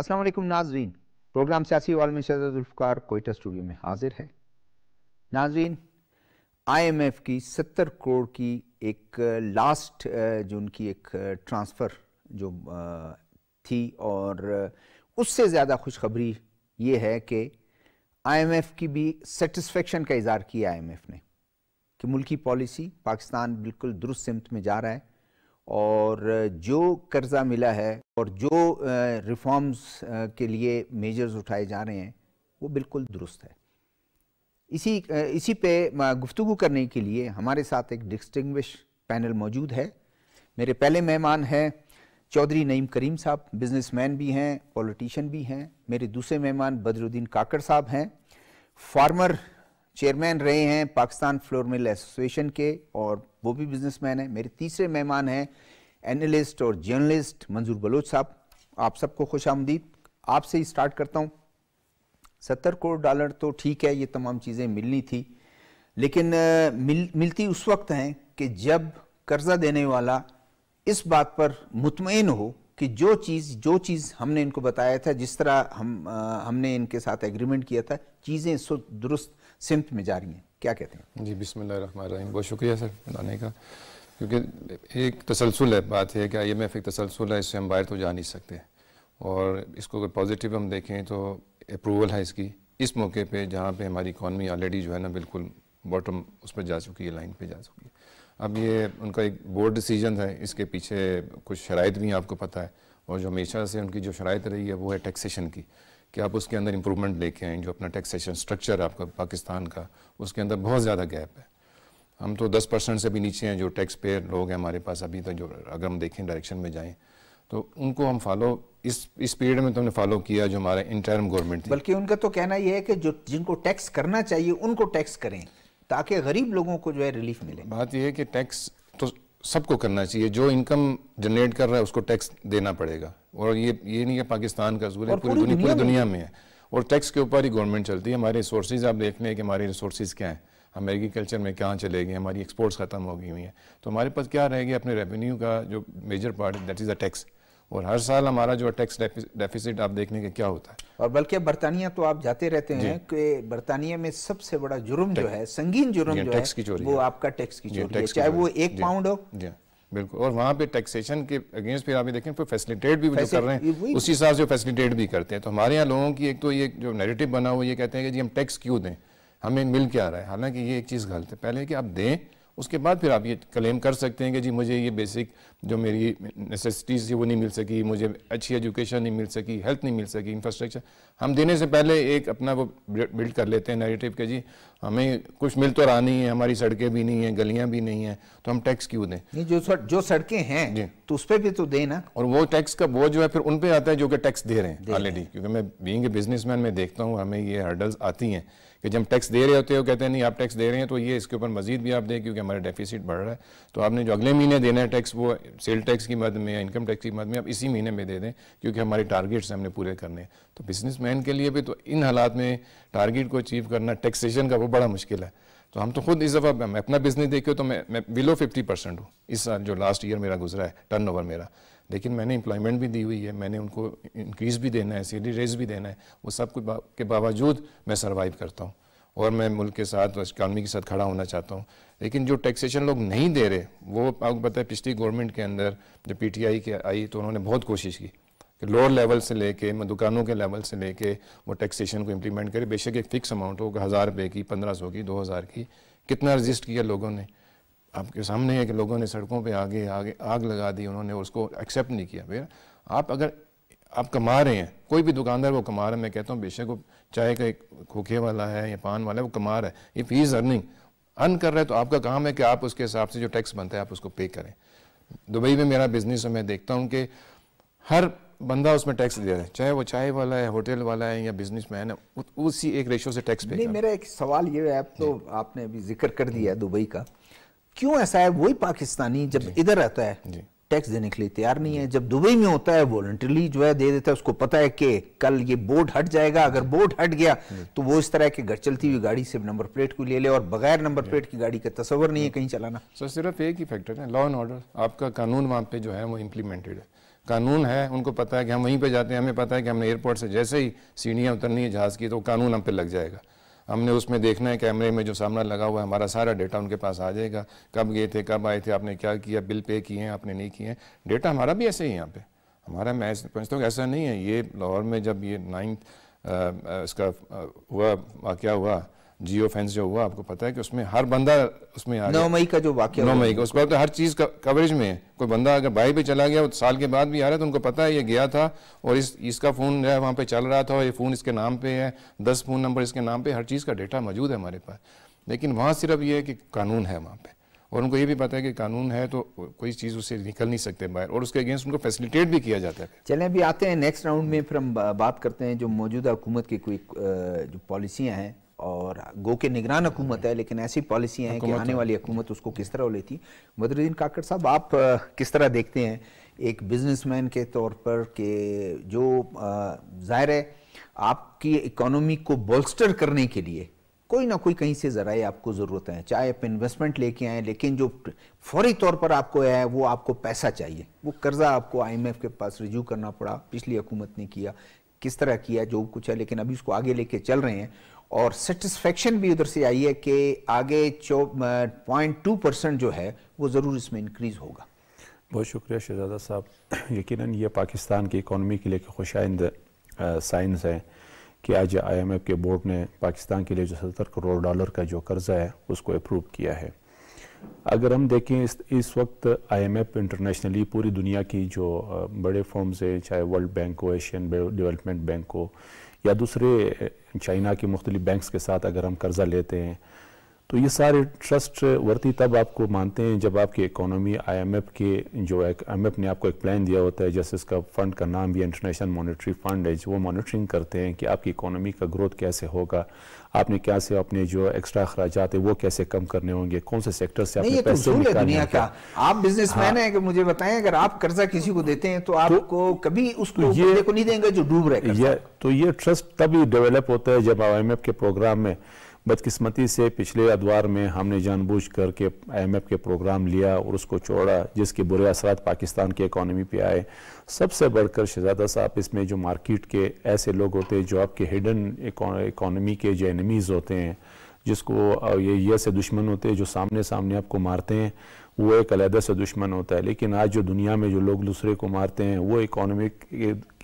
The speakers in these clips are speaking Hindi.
असलम नाजरीन प्रोग्राम सियासी वाल में शजुल्फ़ार कोयटा स्टूडियो में हाजिर है नाजरीन आईएमएफ की सत्तर करोड़ की एक लास्ट जो उनकी एक ट्रांसफ़र जो थी और उससे ज़्यादा खुशखबरी ये है कि आईएमएफ की भी सेटिस्फेक्शन का इजहार किया आईएमएफ ने कि मुल्की पॉलिसी पाकिस्तान बिल्कुल दुरुस्त सिमत में जा रहा है और जो कर्ज़ा मिला है और जो रिफॉर्म्स के लिए मेजर्स उठाए जा रहे हैं वो बिल्कुल दुरुस्त है इसी इसी पे गुफ्तु करने के लिए हमारे साथ एक डिस्टिंग्विश पैनल मौजूद है मेरे पहले मेहमान हैं चौधरी नईम करीम साहब बिजनेसमैन भी हैं पॉलिटिशियन भी हैं मेरे दूसरे मेहमान बदरुद्दीन काकड़ साहब हैं फार्मर चेयरमैन रहे हैं पाकिस्तान फ्लोर मिल एसोसिएशन के और वो भी बिजनेसमैन है मेरे तीसरे मेहमान हैं एनालिस्ट और जर्नलिस्ट मंजूर बलोच साहब आप सबको खुश आमदीद आपसे ही स्टार्ट करता हूँ सत्तर करोड़ डॉलर तो ठीक है ये तमाम चीज़ें मिलनी थी लेकिन मिल मिलती उस वक्त हैं कि जब कर्जा देने वाला इस बात पर मुतमिन हो कि जो चीज़ जो चीज़ हमने इनको बताया था जिस तरह हम आ, हमने इनके साथ एग्रीमेंट किया था चीज़ें दुरुस्त सिमत में जा रही हैं क्या कहते हैं जी बिसमीम बहुत शुक्रिया सर बताने का क्योंकि एक तसलसल है बात है कि आई एम एफ एक तसलसल है इससे हम बाहर तो जा नहीं सकते और इसको अगर पॉजिटिव हम देखें तो अप्रूवल है इसकी इस मौके पे जहाँ पे हमारी इकॉनमी ऑलरेडी जो है ना बिल्कुल बॉटम उस पर जा चुकी है लाइन पे जा चुकी है अब ये उनका एक बोर्ड डिसीजन है इसके पीछे कुछ शराइ भी आपको पता है और जो हमेशा से उनकी जो शराइ रही है वो है टैक्सेशन की कि आप उसके अंदर इम्प्रूवमेंट लेके आए जो अपना टैक्सेशन स्ट्रक्चर है आपका पाकिस्तान का उसके अंदर बहुत ज़्यादा गैप है हम तो 10 परसेंट से भी नीचे हैं जो टैक्स पेयर लोग हैं हमारे पास अभी तक तो, जो अगर हम देखें डायरेक्शन में जाएँ तो उनको हम फॉलो इस इस पीरियड में तो हमने फॉलो किया जो हमारा इंटरम गवर्नमेंट थी बल्कि उनका तो कहना यह है कि जो जिनको टैक्स करना चाहिए उनको टैक्स करें ताकि गरीब लोगों को जो है रिलीफ मिले बात यह है कि टैक्स सबको करना चाहिए जो इनकम जनरेट कर रहा है उसको टैक्स देना पड़ेगा और ये ये नहीं है पाकिस्तान का असूल है पूरी दुनिया पूरी दुनिया में है और टैक्स के ऊपर ही गवर्नमेंट चलती है हमारे रिसोर्सेज आप देख लें कि हमारे रिसोर्सेज क्या हैं हम एग्रीकल्चर में कहाँ चले गए हमारी एक्सपोर्ट्स ख़त्म हो गई हुई हैं तो हमारे पास क्या रह गया अपने रेवेन्यू का जो major part that is the tax और हर साल हमारा जो टैक्स डेफिसिट आप देखने के क्या होता है और बल्कि बरतानिया तो आप जाते रहते हैं कि बरतानिया में सबसे बड़ा जुर्म जो है संगीन जुर्म जो टैक्स की चोरी वो आपका टैक्स की चोरी है चाहे वो एक पाउंड हो बिल्कुल और वहाँ पे टैक्सेशन के अगेंस्ट फिर आप ये देखें फिर फैसिलिटेट भी जो कर रहे हैं उसी हिसाब से फैसिलिटेट भी करते हैं तो हमारे यहाँ लोगों की एक तो ये जो नेगेटिव बना हुआ ये कहते हैं कि जी हम टैक्स क्यों दें हमें मिल क्या रहा है हालांकि ये एक चीज़ गलत है पहले कि आप दें उसके बाद फिर आप ये क्लेम कर सकते हैं कि जी मुझे ये बेसिक जो मेरी नेसेसिटीज़ थी वो नहीं मिल सकी मुझे अच्छी एजुकेशन नहीं मिल सकी हेल्थ नहीं मिल सकी इंफ्रास्ट्रक्चर हम देने से पहले एक अपना वो बिल्ड कर लेते हैं नेगेटिव के जी हमें कुछ मिल तो रहा नहीं है हमारी सड़कें भी नहीं हैं गलियाँ भी नहीं हैं तो हम टैक्स क्यों दें नहीं जो जो सड़कें हैं जी तो उस पर भी तो दें ना और वो टैक्स का बोझ जो है फिर उन पर आता है जो कि टैक्स दे रहे हैं ऑलरेडी क्योंकि मैं बींग बिजनेस मैं देखता हूँ हमें ये हर्डल्स आती हैं कि जब टैक्स दे रहे होते हो कहते हैं नहीं आप टैक्स दे रहे हैं तो ये इसके ऊपर मजीद भी आप दें क्योंकि हमारा डेफिसिट बढ़ रहा है तो आपने जो अगले महीने देना है टैक्स वो सेल टैक्स की मद में या इनकम टैक्स की मद में आप इसी महीने में दे दें क्योंकि हमारे टारगेट्स हमने पूरे करने हैं तो बिजनेस के लिए भी तो इन हालात में टारगेट को अचीव करना टैक्सेशन का वो बड़ा मुश्किल है तो हम तो खुद इस दफ़ा मैं अपना बिजनेस देखे तो मैं मैं बिलो फिफ्टी परसेंट हूँ इस साल जो लास्ट ईयर मेरा गुजरा है टर्नओवर मेरा लेकिन मैंने इम्प्लॉयमेंट भी दी हुई है मैंने उनको इंक्रीज भी देना है सैलरी रेज भी देना है वो सब कुछ बा, के बावजूद मैं सर्वाइव करता हूँ और मैं मुल्क के साथ इकानमी के साथ खड़ा होना चाहता हूँ लेकिन जो टैक्सेशन लोग नहीं दे रहे वो आपको पता है पिछली गवर्नमेंट के अंदर जब पीटीआई के आई तो उन्होंने बहुत कोशिश की कि लोअर लेवल से लेके दुकानों के लेवल से लेके वो टैक्सेशन को इम्प्लीमेंट करे बेशक एक फ़िक्स अमाउंट हो हज़ार रुपये की पंद्रह सौ की दो हज़ार की कितना रजिस्ट किया लोगों ने आपके सामने है कि लोगों ने सड़कों पे आगे आगे आग लगा दी उन्होंने उसको एक्सेप्ट नहीं किया भैया आप अगर आप कमा रहे हैं कोई भी दुकानदार वो कमा रहा है मैं कहता हूँ बेशक वो चाय का एक खोखे वाला है या पान वाला है वो कमा रहा है if he is earning earn कर रहा है तो आपका काम है कि आप उसके हिसाब से जो टैक्स बनता है आप उसको पे करें दुबई में मेरा बिजनेस है मैं देखता हूँ कि हर बंदा उसमें टैक्स दे रहा है चाहे वो चाय वाला है होटल वाला है या बिजनेस मैन है उसी एक रेशो से टैक्स पे नहीं मेरा एक सवाल ये है आप तो आपने अभी जिक्र कर दिया है दुबई का क्यों ऐसा है वही पाकिस्तानी जब इधर रहता है टैक्स देने के लिए तैयार नहीं है जब दुबई में होता है वॉलंटरली जो है दे देता है उसको पता है कि कल ये बोर्ड हट जाएगा अगर बोर्ड हट गया तो वो इस तरह की घर चलती हुई गाड़ी से नंबर प्लेट को ले ले और बगैर नंबर प्लेट की गाड़ी का तस्वर नहीं है कहीं चलाना सर सिर्फ एक ही फैक्टर है लॉ एंड ऑर्डर आपका कानून वहाँ पे जो है वो इम्प्लीमेंटेड है कानून है उनको पता है कि हम वहीं पर जाते हैं हमें पता है कि हमने एयरपोर्ट से जैसे ही सीढ़ियाँ उतरनी है जहाज़ की तो कानून हम पे लग जाएगा हमने उसमें देखना है कैमरे में जो सामना लगा हुआ है हमारा सारा डेटा उनके पास आ जाएगा कब गए थे कब आए थे आपने क्या किया बिल पे किए हैं आपने नहीं किए हैं डेटा हमारा भी ऐसे ही यहाँ पे हमारा मैं समझता हूँ ऐसा नहीं है ये लाहौर में जब ये नाइन्थ इसका हुआ वाक़ हुआ जियो फेंस जो हुआ आपको पता है कि उसमें हर बंदा उसमें आ नौ मई का जो वाक्य नौ मई का उसके बाद तो हर चीज़ का कवरेज में है कोई बंदा अगर बाई पे चला गया साल के बाद भी आ रहा है तो उनको पता है ये गया था और इस इसका फ़ोन जो है वहाँ पे चल रहा था और ये फ़ोन इसके नाम पे है दस फ़ोन नंबर इसके नाम पर हर चीज़ का डेटा मौजूद है हमारे पास लेकिन वहाँ सिर्फ ये है कि कानून है वहाँ पे और उनको ये भी पता है कि कानून है तो कोई चीज़ उससे निकल नहीं सकते बाहर और उसके अगेंस्ट उनको फैसिलिटेट भी किया जाता है चले अभी आते हैं नेक्स्ट राउंड में फिर हम बात करते हैं जो मौजूदा हुकूमत की कोई जो पॉलिसियाँ हैं और गो के निगरान हुकूमत है लेकिन ऐसी पॉलिसी है कि आने वाली हुकूमत उसको किस तरह लेती बदरुद्दीन काकड़ साहब आप किस तरह देखते हैं एक बिजनेसमैन के तौर पर के जो जाहिर है आपकी इकोनॉमी को बोल्स्टर करने के लिए कोई ना कोई कहीं से ज़रा आपको ज़रूरत है चाहे आप इन्वेस्टमेंट लेके आए लेकिन जो फौरी तौर पर आपको है वो आपको पैसा चाहिए वो कर्ज़ा आपको आईएमएफ के पास रिज्यू करना पड़ा पिछली हुकूमत ने किया किस तरह किया जो कुछ है लेकिन अभी उसको आगे लेके चल रहे हैं और सेटिस्फेक्शन भी उधर से आई है कि आगे पॉइंट टू परसेंट जो है वो ज़रूर इसमें इंक्रीज़ होगा बहुत शुक्रिया शहजादा साहब यकीनन ये पाकिस्तान की इकोनॉमी के लिए खुशाइंद साइंस है कि आज आईएमएफ के बोर्ड ने पाकिस्तान के लिए जो सत्तर करोड़ डॉलर का जो कर्ज़ा है उसको अप्रूव किया है अगर हम देखें इस इस वक्त आईएमएफ इंटरनेशनली पूरी दुनिया की जो बड़े फॉर्म्स हैं चाहे वर्ल्ड बैंक हो एशियन डेवलपमेंट बैंक हो या दूसरे चाइना के मुख्तलिफ बैंक्स के साथ अगर हम कर्ज़ा लेते हैं तो ये सारे ट्रस्ट वर्ती तब आपको मानते हैं जब आपकी इकोनॉमी आईएमएफ के जो आईएमएफ ने आपको एक प्लान दिया होता है जैसे इसका फंड का नाम भी इंटरनेशनल मॉनिटरी फंड है जो वो मॉनिटरिंग करते हैं कि आपकी इकोनॉमी का ग्रोथ कैसे होगा आपने क्या से अपने जो एक्स्ट्रा अखराज है वो कैसे कम करने होंगे कौन से सेक्टर से आपने तो पैसे दुनिया क्या आप बिजनेसमैन हाँ। है मुझे बताएं अगर आप कर्जा किसी को देते हैं तो, तो आपको तो, कभी उसको ये को नहीं देंगे जो डूब रहे तो ये ट्रस्ट तभी डेवलप होता है जब आई के प्रोग्राम में बदकिस्मती से पिछले अदवार में हमने जानबूझ आई एम एफ के प्रोग्राम लिया और उसको छोड़ा जिसके बुरे असरा पाकिस्तान के इकानमी पे आए सबसे बढ़कर शहजादा साहब इसमें जो मार्केट के ऐसे लोग होते हैं जो आपके हिडन इकानमी के जो एनमीज़ होते हैं जिसको ये ऐसे दुश्मन होते हैं जो सामने सामने आपको मारते हैं वो एक अलहदा सा दुश्मन होता है लेकिन आज जो दुनिया में जो लोग दूसरे को मारते हैं वो इकोनॉमिक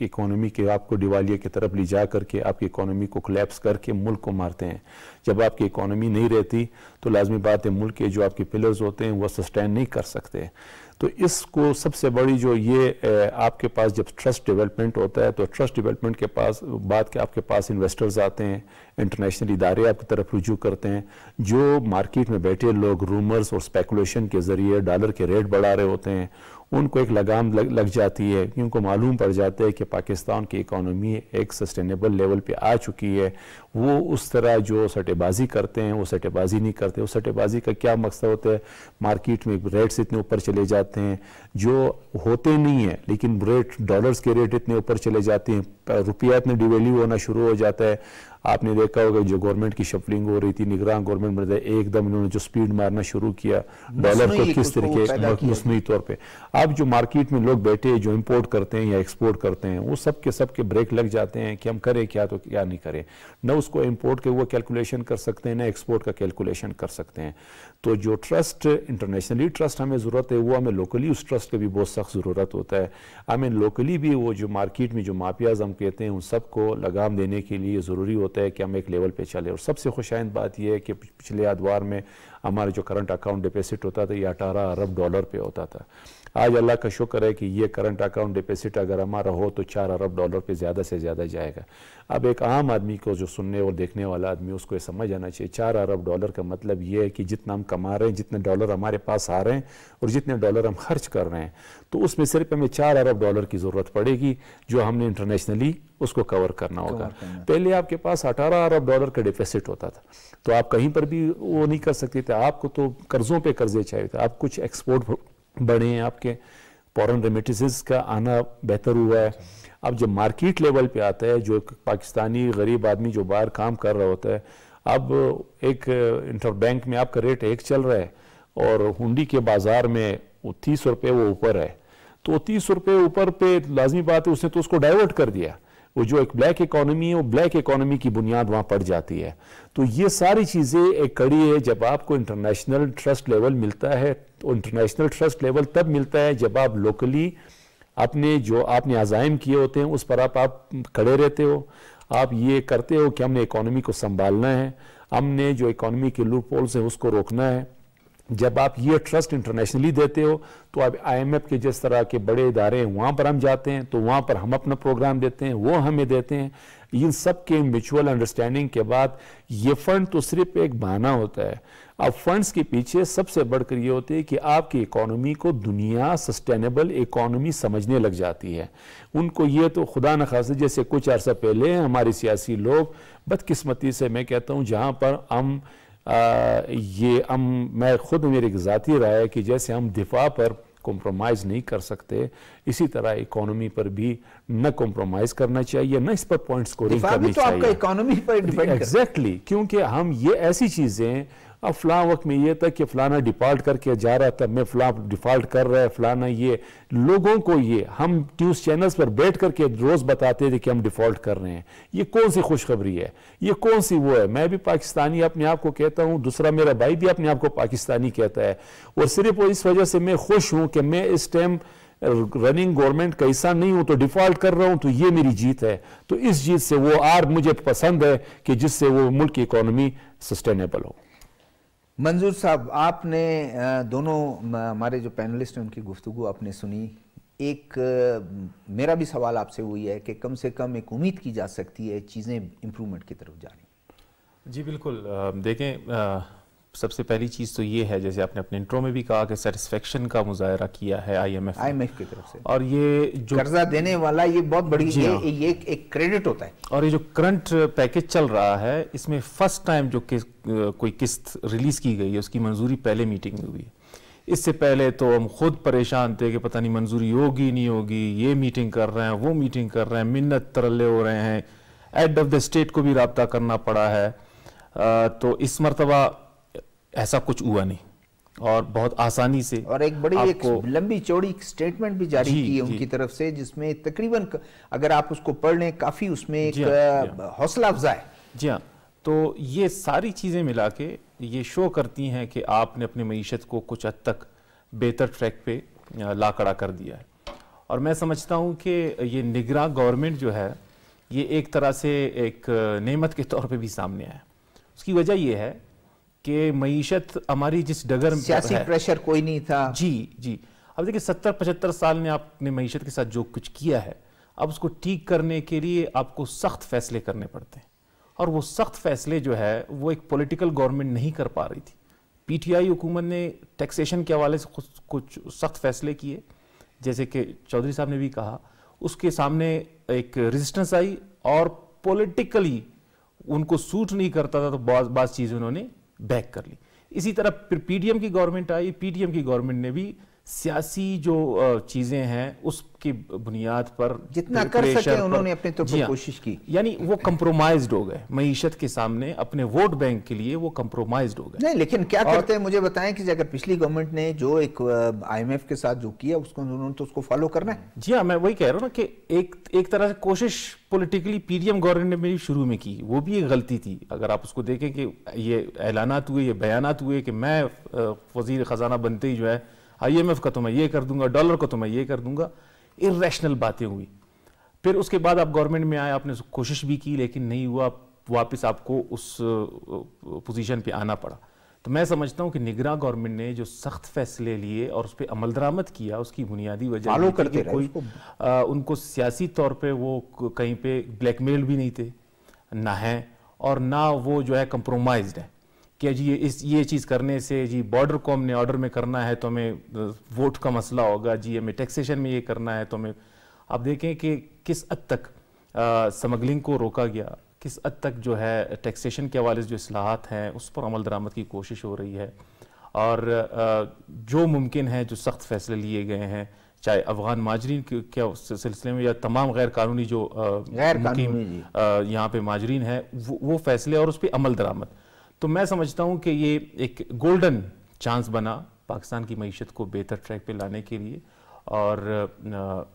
इकोनॉमी के आपको दिवालिया की तरफ ले जा करके आपकी इकोनॉमी को क्लेप्स करके मुल्क को मारते हैं जब आपकी इकोनॉमी नहीं रहती तो लाजमी बात है मुल्क के जो आपके पिलर्स होते हैं वह सस्टेन नहीं कर सकते तो इसको सबसे बड़ी जो ये आपके पास जब ट्रस्ट डेवलपमेंट होता है तो ट्रस्ट डेवलपमेंट के पास बाद के आपके पास इन्वेस्टर्स आते हैं इंटरनेशनल इदारे आपकी तरफ रुजू करते हैं जो मार्केट में बैठे लोग रूमर्स और स्पेकुलेशन के ज़रिए डॉलर के रेट बढ़ा रहे होते हैं उनको एक लगाम लग, लग जाती है उनको मालूम पड़ जाता है कि पाकिस्तान की इकानमी एक सस्टेनेबल लेवल पे आ चुकी है वो उस तरह जो सट्टेबाजी करते हैं वो सट्टेबाजी नहीं करते वो सट्टेबाजी का क्या मकसद होता है मार्केट में रेट्स इतने ऊपर चले जाते हैं जो होते नहीं हैं लेकिन रेट डॉलर्स के रेट इतने ऊपर चले जाते हैं रुपया इतने डिवेल्यू होना शुरू हो जाता है आपने देखा होगा जो गवर्नमेंट की शफलिंग हो रही थी निगरान गवर्नमेंट में एकदम इन्होंने जो स्पीड मारना शुरू किया डॉलर को किस तरीके मसनू तौर पर अब जो मार्केट में लोग बैठे जो इम्पोर्ट करते हैं या एक्सपोर्ट करते हैं वो सब के सब के ब्रेक लग जाते हैं कि हम करें क्या तो क्या नहीं करें न उस उसको इंपोर्ट के हुआ कैलकुलेशन कर सकते हैं ना एक्सपोर्ट का कैलकुलेशन कर सकते हैं तो जो ट्रस्ट इंटरनेशनली ट्रस्ट हमें ज़रूरत है वो हमें लोकली उस ट्रस्ट की भी बहुत सख्त ज़रूरत होता है हमें लोकली भी वो जो मार्केट में जो माफियाज हम कहते हैं उन सबको लगाम देने के लिए ज़रूरी होता है कि हम एक लेवल पर चले और सबसे खुशाइंद बात यह है कि पिछले आदवार में हमारा जो करंट अकाउंट डिपोजिट होता था ये अठारह अरब डॉलर पर होता था आज अल्लाह का शुक्र है कि ये करंट अकाउंट डिपोजिट अगर हमारा हो तो चार अरब डॉलर पे ज़्यादा से ज़्यादा जाएगा अब एक आम आदमी को जो सुनने और देखने वाला आदमी उसको ये समझ आना चाहिए चार अरब डॉलर का मतलब ये है कि जितना हम कमा रहे हैं जितने डॉलर हमारे पास आ रहे हैं और जितने डॉलर हम खर्च कर रहे हैं तो उसमें सिर्फ हमें चार अरब डॉलर की ज़रूरत पड़ेगी जो हमने इंटरनेशनली उसको कवर करना होगा पहले आपके पास अठारह अरब डॉलर का डिफिसिट होता था तो आप कहीं पर भी वो नहीं कर सकते थे आपको तो कर्ज़ों पर कर्जे चाहिए थे आप कुछ एक्सपोर्ट बढ़े हैं आपके फॉरन रेमिटिस का आना बेहतर हुआ है अब जब मार्केट लेवल पे आता है जो एक पाकिस्तानी गरीब आदमी जो बाहर काम कर रहा होता है अब एक इंटर बैंक में आपका रेट एक चल रहा है और हुंडी के बाज़ार में वो तीस रुपये वो ऊपर है तो तीस रुपये ऊपर पे लाजमी बात है उसने तो उसको डाइवर्ट कर दिया वो जो एक ब्लैक इकोनॉमी है वो ब्लैक इकोनॉमी की बुनियाद वहाँ पड़ जाती है तो ये सारी चीज़ें एक कड़ी है जब आपको इंटरनेशनल ट्रस्ट लेवल मिलता है तो इंटरनेशनल ट्रस्ट लेवल तब मिलता है जब आप लोकली अपने जो आपने अजायम किए होते हैं उस पर आप, आप खड़े रहते हो आप ये करते हो कि हमने इकोनॉमी को संभालना है हमने जो इकोनॉमी के लूप होल्स हैं उसको रोकना है जब आप ये ट्रस्ट इंटरनेशनली देते हो तो आप आईएमएफ के जिस तरह के बड़े इदारे हैं वहाँ पर हम जाते हैं तो वहाँ पर हम अपना प्रोग्राम देते हैं वो हमें देते हैं इन सब के म्यूचुअल अंडरस्टैंडिंग के बाद ये फंड तो सिर्फ एक बहाना होता है अब फंड्स के पीछे सबसे बढ़कर ये होती है कि आपकी इकोनॉमी को दुनिया सस्टेनेबल इकोनॉमी समझने लग जाती है उनको ये तो खुदा न खास जैसे कुछ अर्सा पहले हमारे सियासी लोग बदकिस्मती से मैं कहता हूँ जहाँ पर हम ये हम मैं ख़ुद मेरी एक ज़ाती राय है कि जैसे हम दिफा पर कॉम्प्रोमाइज़ नहीं कर सकते इसी तरह इकोनॉमी पर भी न कॉम्प्रोमाइज़ करना चाहिए न इस पर पॉइंट को करनी तो चाहिए इकोनॉमी पर एग्जैक्टली exactly, क्योंकि हम ये ऐसी चीज़ें अब फला वक्त में ये था कि फ़लाना डिफ़ॉल्ट करके जा रहा था मैं फला डिफ़ॉल्ट कर रहा है फ़लाना ये लोगों को ये हम न्यूज़ चैनल्स पर बैठ करके रोज़ बताते थे कि हम डिफ़ॉल्ट कर रहे हैं ये कौन सी खुशखबरी है ये कौन सी वो है मैं भी पाकिस्तानी अपने आप को कहता हूँ दूसरा मेरा भाई भी अपने आप को पाकिस्तानी कहता है और सिर्फ इस वजह से मैं खुश हूँ कि मैं इस टाइम रनिंग गवर्नमेंट का हिस्सा नहीं हूं तो डिफॉल्ट कर रहा हूं तो ये मेरी जीत है तो इस जीत से वो आर मुझे पसंद है कि जिससे वो मुल्क की इकोनॉमी सस्टेनेबल हो मंजूर साहब आपने दोनों हमारे जो पैनलिस्ट हैं उनकी गुफ्तु आपने सुनी एक मेरा भी सवाल आपसे वही है कि कम से कम एक उम्मीद की जा सकती है चीज़ें इम्प्रूवमेंट की तरफ जा रही जी बिल्कुल देखें सबसे पहली चीज़ तो ये है जैसे आपने अपने इंट्रो में भी कहा कि सेटिस्फेक्शन का मुजाहरा किया है आईएमएफ आईएमएफ की तरफ से और ये जो कर्जा देने वाला ये बहुत बड़ी ये, हाँ। ये एक, एक क्रेडिट होता है और ये जो करंट पैकेज चल रहा है इसमें फर्स्ट टाइम जो कि, कोई किस्त रिलीज़ की गई है उसकी मंजूरी पहले मीटिंग में हुई है इससे पहले तो हम खुद परेशान थे कि पता नहीं मंजूरी होगी नहीं होगी ये मीटिंग कर रहे हैं वो मीटिंग कर रहे हैं मिन्नत तरले हो रहे हैं एड ऑफ द स्टेट को भी रबता करना पड़ा है आ, तो इस मरतबा ऐसा कुछ हुआ नहीं और बहुत आसानी से और एक बड़ी एक लंबी चौड़ी स्टेटमेंट भी जारी की है उनकी तरफ से जिसमें तकरीबन अगर आप उसको पढ़ लें काफ़ी उसमें एक हाँ, हाँ। हौसला अफजा है जी हाँ तो ये सारी चीज़ें मिला के ये शो करती हैं कि आपने अपनी मीशत को कुछ हद तक बेहतर ट्रैक पे ला कर दिया है और मैं समझता हूँ कि ये निगरा गवर्नमेंट जो है ये एक तरह से एक नेमत के तौर पे भी सामने आया उसकी वजह यह है कि मीशत हमारी जिस डगर में सियासी प्रेशर कोई नहीं था जी जी अब देखिए सत्तर पचहत्तर साल में आपने मीशत के साथ जो कुछ किया है अब उसको ठीक करने के लिए आपको सख्त फैसले करने पड़ते हैं और वो सख्त फैसले जो है वो एक पॉलिटिकल गवर्नमेंट नहीं कर पा रही थी पीटीआई हुकूमत ने टैक्सेशन के हवाले से कुछ सख्त फैसले किए जैसे कि चौधरी साहब ने भी कहा उसके सामने एक रेजिस्टेंस आई और पॉलिटिकली उनको सूट नहीं करता था तो बहुत बात चीज़ उन्होंने बैक कर ली इसी तरह फिर पीडीएम की गवर्नमेंट आई पीडीएम की गवर्नमेंट ने भी सियासी जो चीज़ें हैं उसकी बुनियाद पर जितना कर सके उन्होंने अपने तो कोशिश की यानी वो कम्प्रोमाइज हो गए मीशत के सामने अपने वोट बैंक के लिए वो कम्प्रोमाइज हो गए नहीं लेकिन क्या करते हैं मुझे बताएं कि अगर पिछली गवर्नमेंट ने जो एक आईएमएफ के साथ जो किया उसको उन्होंने तो उसको फॉलो करना है जी हाँ मैं वही कह रहा हूँ ना कि एक एक तरह से कोशिश पोलिटिकली पीडीएम गवर्नमेंट ने मेरी शुरू में की वो भी एक गलती थी अगर आप उसको देखें कि ये ऐलानात हुए ये बयान हुए कि मैं वजीर ख़जाना बनते ही जो है आईएमएफ का तो मैं ये कर दूंगा डॉलर को तो मैं ये कर दूंगा रैशनल बातें हुई फिर उसके बाद आप गवर्नमेंट में आए आपने कोशिश भी की लेकिन नहीं हुआ वापस आपको उस पोजीशन पे आना पड़ा तो मैं समझता हूँ कि निगरा गवर्नमेंट ने जो सख्त फैसले लिए और उस पर अमल दरामद किया उसकी बुनियादी वजह करके कोई आ, उनको सियासी तौर पे वो कहीं पे ब्लैकमेल भी नहीं थे ना हैं और ना वो जो है कंप्रोमाइज्ड है कि जी इस ये चीज़ करने से जी बॉर्डर को हमने ऑर्डर में करना है तो हमें वोट का मसला होगा जी हमें टैक्सेशन में ये करना है तो हमें आप देखें कि किस हद तक स्मगलिंग को रोका गया किस हद तक जो है टैक्सेशन के हवाले से जो असलाहत हैं उस पर अमल दरामद की कोशिश हो रही है और आ, जो मुमकिन है जो सख्त फैसले लिए गए हैं चाहे अफगान माजरीन के सिलसिले में या तमाम गैर कानूनी जो यहाँ पे माजरीन है वो, वो फैसले और उस पर अमल दरामद तो मैं समझता हूं कि ये एक गोल्डन चांस बना पाकिस्तान की मीशत को बेहतर ट्रैक पे लाने के लिए और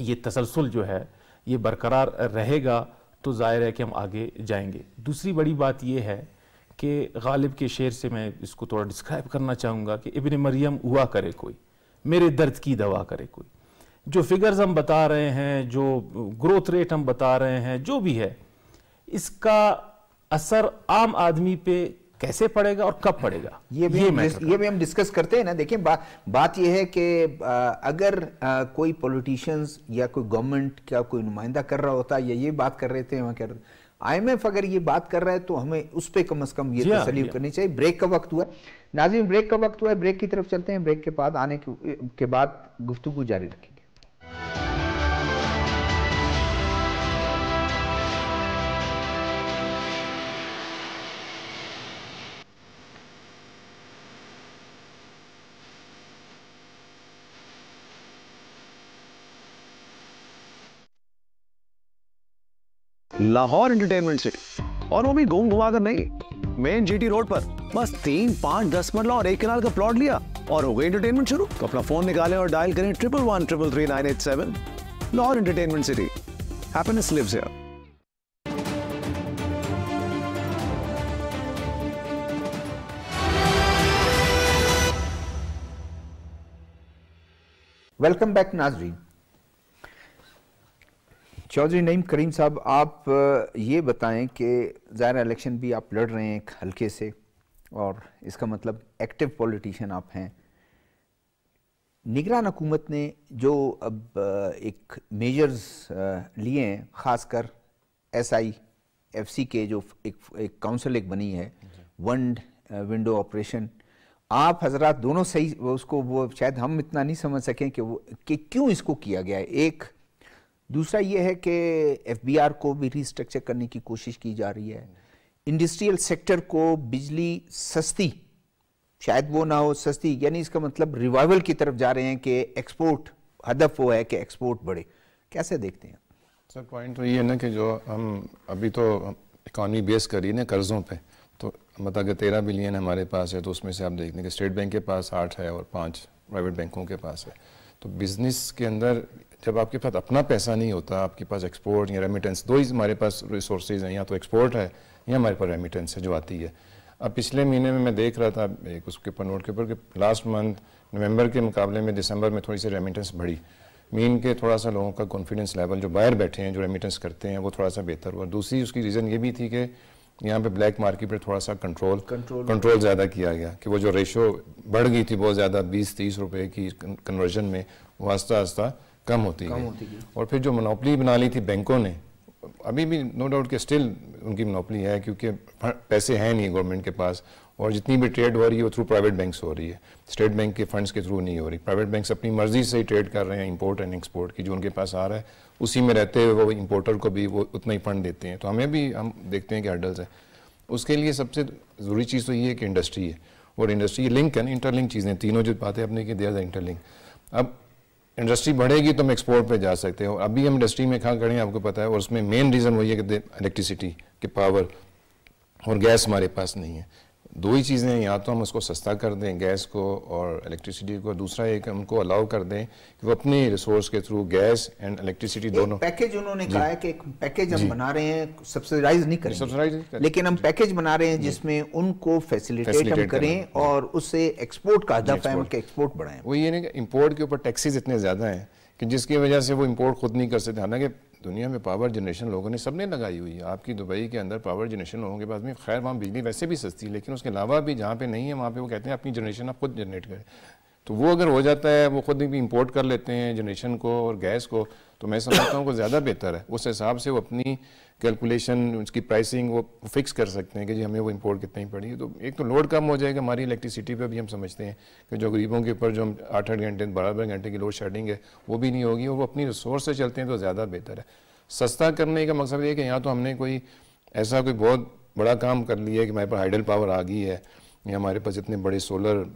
ये तसलसल जो है ये बरकरार रहेगा तो ज़ाहिर है कि हम आगे जाएंगे दूसरी बड़ी बात यह है कि गालिब के शेर से मैं इसको थोड़ा डिस्क्राइब करना चाहूँगा कि इबन मरियम हुआ करे कोई मेरे दर्द की दवा करे कोई जो फिगर्स हम बता रहे हैं जो ग्रोथ रेट हम बता रहे हैं जो भी है इसका असर आम आदमी पे कैसे पड़ेगा और कब पड़ेगा ये भी ये, ये भी हम डिस्कस करते हैं ना देखिए बा, बात यह है कि अगर आ, कोई पॉलिटिशियंस या कोई गवर्नमेंट का कोई नुमाइंदा कर रहा होता या ये बात कर रहे थे वहां कर आईएमएफ अगर ये बात कर रहा है तो हमें उस पर कम अज कम ये हाँ, तसलीम हाँ। करनी चाहिए ब्रेक का वक्त हुआ है नाजिम ब्रेक का वक्त हुआ है ब्रेक की तरफ चलते हैं ब्रेक के बाद आने के, के बाद गुफ्तु जारी रखेंगे लाहौर एंटरटेनमेंट सिटी और वो भी घूम घुमा कर नहीं मेन जीटी रोड पर बस तीन पांच दस मरला और एक किनार का प्लॉट लिया और हो गई एंटरटेनमेंट शुरू तो अपना फोन निकाले और डायल करें triple one triple three nine eight seven Lahore entertainment city happiness lives here welcome back नाजरीन चौधरी नईम करीम साहब आप ये बताएं कि ज़ाहिर इलेक्शन भी आप लड़ रहे हैं एक हल्के से और इसका मतलब एक्टिव पॉलिटिशियन आप हैं निगरान हुकूमत ने जो अब एक मेजर्स लिए हैं ख़ासकर एस आई एफ सी के जो एक एक काउंसिल एक बनी है वन विंडो ऑपरेशन आप हजरत दोनों सही उसको वो शायद हम इतना नहीं समझ सकें कि वो कि क्यों इसको किया गया है एक दूसरा ये है कि आर को भी रिस्ट्रक्चर करने की कोशिश की जा रही है इंडस्ट्रियल सेक्टर को बिजली सस्ती शायद वो ना हो सस्ती यानी इसका मतलब रिवाइवल की तरफ जा रहे हैं कि एक्सपोर्ट हदफ वो है कि एक्सपोर्ट बढ़े कैसे देखते हैं सर पॉइंट तो ये है ना कि जो हम अभी तो इकॉनमी बेस करी ना कर्ज़ों पे तो मतलब अगर तेरह बिलियन हमारे पास है तो उसमें से आप देख लें कि स्टेट बैंक के पास आठ है और पाँच प्राइवेट बैंकों के पास है तो बिज़नेस के अंदर जब आपके पास अपना पैसा नहीं होता आपके पास एक्सपोर्ट या रेमिटेंस दो ही हमारे पास रिसोर्सेज हैं या तो एक्सपोर्ट है या हमारे पास रेमिटेंस है जो आती है अब पिछले महीने में मैं देख रहा था एक उसके ऊपर नोट के ऊपर कि लास्ट मंथ नवंबर के मुकाबले में दिसंबर में थोड़ी सी रेमिटेंस बढ़ी मीन के थोड़ा सा लोगों का कॉन्फिडेंस लेवल जो बाहर बैठे हैं जो रेमिटेंस करते हैं वो थोड़ा सा बेहतर हुआ दूसरी उसकी रीज़न ये भी थी कि यहाँ पे ब्लैक मार्केट पर थोड़ा सा कंट्रोल कंट्रोल, कंट्रोल ज़्यादा किया गया कि वो जो रेशो बढ़ गई थी बहुत ज़्यादा बीस तीस रुपए की कन्वर्जन में वो आस्ता आस्ता कम होती कम होती है और फिर जो मनोपली बना ली थी बैंकों ने अभी भी नो डाउट कि स्टिल उनकी मनोपली है क्योंकि पैसे हैं नहीं गवर्नमेंट के पास और जितनी भी ट्रेड हो रही है वो थ्रू प्राइवेट बैंक्स हो रही है स्टेट बैंक के फंड्स के थ्रू नहीं हो रही प्राइवेट बैंक्स अपनी मर्जी से ही ट्रेड कर रहे हैं इंपोर्ट एंड एक्सपोर्ट की जो उनके पास आ रहा है उसी में रहते हुए वो इंपोर्टर को भी वो उतना ही फंड देते हैं तो हमें भी हम देखते हैं कि हर्डल्स हैं उसके लिए सबसे ज़रूरी चीज़ तो ये है कि इंडस्ट्री है और इंडस्ट्री लिंक है ना इंटरलिंक चीज़ें तीनों जो बातें आपने की देर इंटरलिंक अब इंडस्ट्री बढ़ेगी तो हम एक्सपोर्ट पे जा सकते हैं अभी हम इंडस्ट्री में कहाँ खड़े हैं आपको पता है और उसमें मेन रीज़न वही है कि इलेक्ट्रिसिटी के पावर और गैस हमारे पास नहीं है दो ही चीज़ें या तो हम उसको सस्ता कर दें गैस को और इलेक्ट्रिसिटी को दूसरा एक उनको अलाउ कर दें कि वो अपने रिसोर्स के थ्रू गैस एंड इलेक्ट्रिसिटी दोनों पैकेज उन्होंने कहा है कि एक पैकेज हम बना रहे हैं सब्सिडाइज नहीं करें सब्सिडाइज लेकिन हम पैकेज बना रहे हैं जिसमें उनको फैसिलिटेट हम करें और उससे एक्सपोर्ट का हदफ है उनके एक्सपोर्ट बढ़ाएं वो ये नहीं कि इम्पोर्ट के ऊपर टैक्सेज इतने ज़्यादा हैं कि जिसकी वजह से वो इम्पोर्ट खुद नहीं कर सकते हालांकि दुनिया में पावर जनरेशन लोगों ने सबने लगाई हुई है आपकी दुबई के अंदर पावर जनरेशन लोगों के पास में खैर वहाँ बिजली वैसे भी सस्ती है लेकिन उसके अलावा भी जहाँ पे नहीं है वहाँ पे वो कहते हैं अपनी जनरेशन आप खुद जनरेट करें तो वो अगर हो जाता है वो खुद भी इम्पोर्ट कर लेते हैं जनरेशन को और गैस को तो मैं समझता हूँ कि ज़्यादा बेहतर है उस हिसाब से वो अपनी कैलकुलेशन उसकी प्राइसिंग वो फिक्स कर सकते हैं कि जी हमें वो इम्पोर्ट कितनी पड़ी तो एक तो लोड कम हो जाएगा हमारी इलेक्ट्रिसिटी पे भी हम समझते हैं कि जो गरीबों के ऊपर जो हम आठ आठ घंटे बारह बारह घंटे की लोड शेडिंग है वो भी नहीं होगी और वो अपनी रिसोर्स से चलते हैं तो ज़्यादा बेहतर है सस्ता करने का मकसद ये है कि यहाँ तो हमने कोई ऐसा कोई बहुत बड़ा काम कर लिया है कि हमारे पास हाइडल पावर आ गई है या हमारे पास इतने बड़े सोलर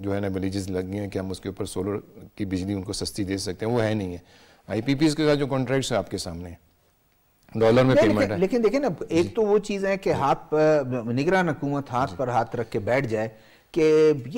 जो है ना विलेजेस लग गए हैं कि हम उसके ऊपर सोलर की बिजली उनको सस्ती दे सकते हैं वो है नहीं है आई के साथ जो कॉन्ट्रैक्ट्स हैं आपके सामने हैं डॉलर में पेमेंट है लेकिन देखिए ना एक तो वो चीज़ है कि हाथ पर निगरान हुकूमत हाथ पर हाथ रख के बैठ जाए कि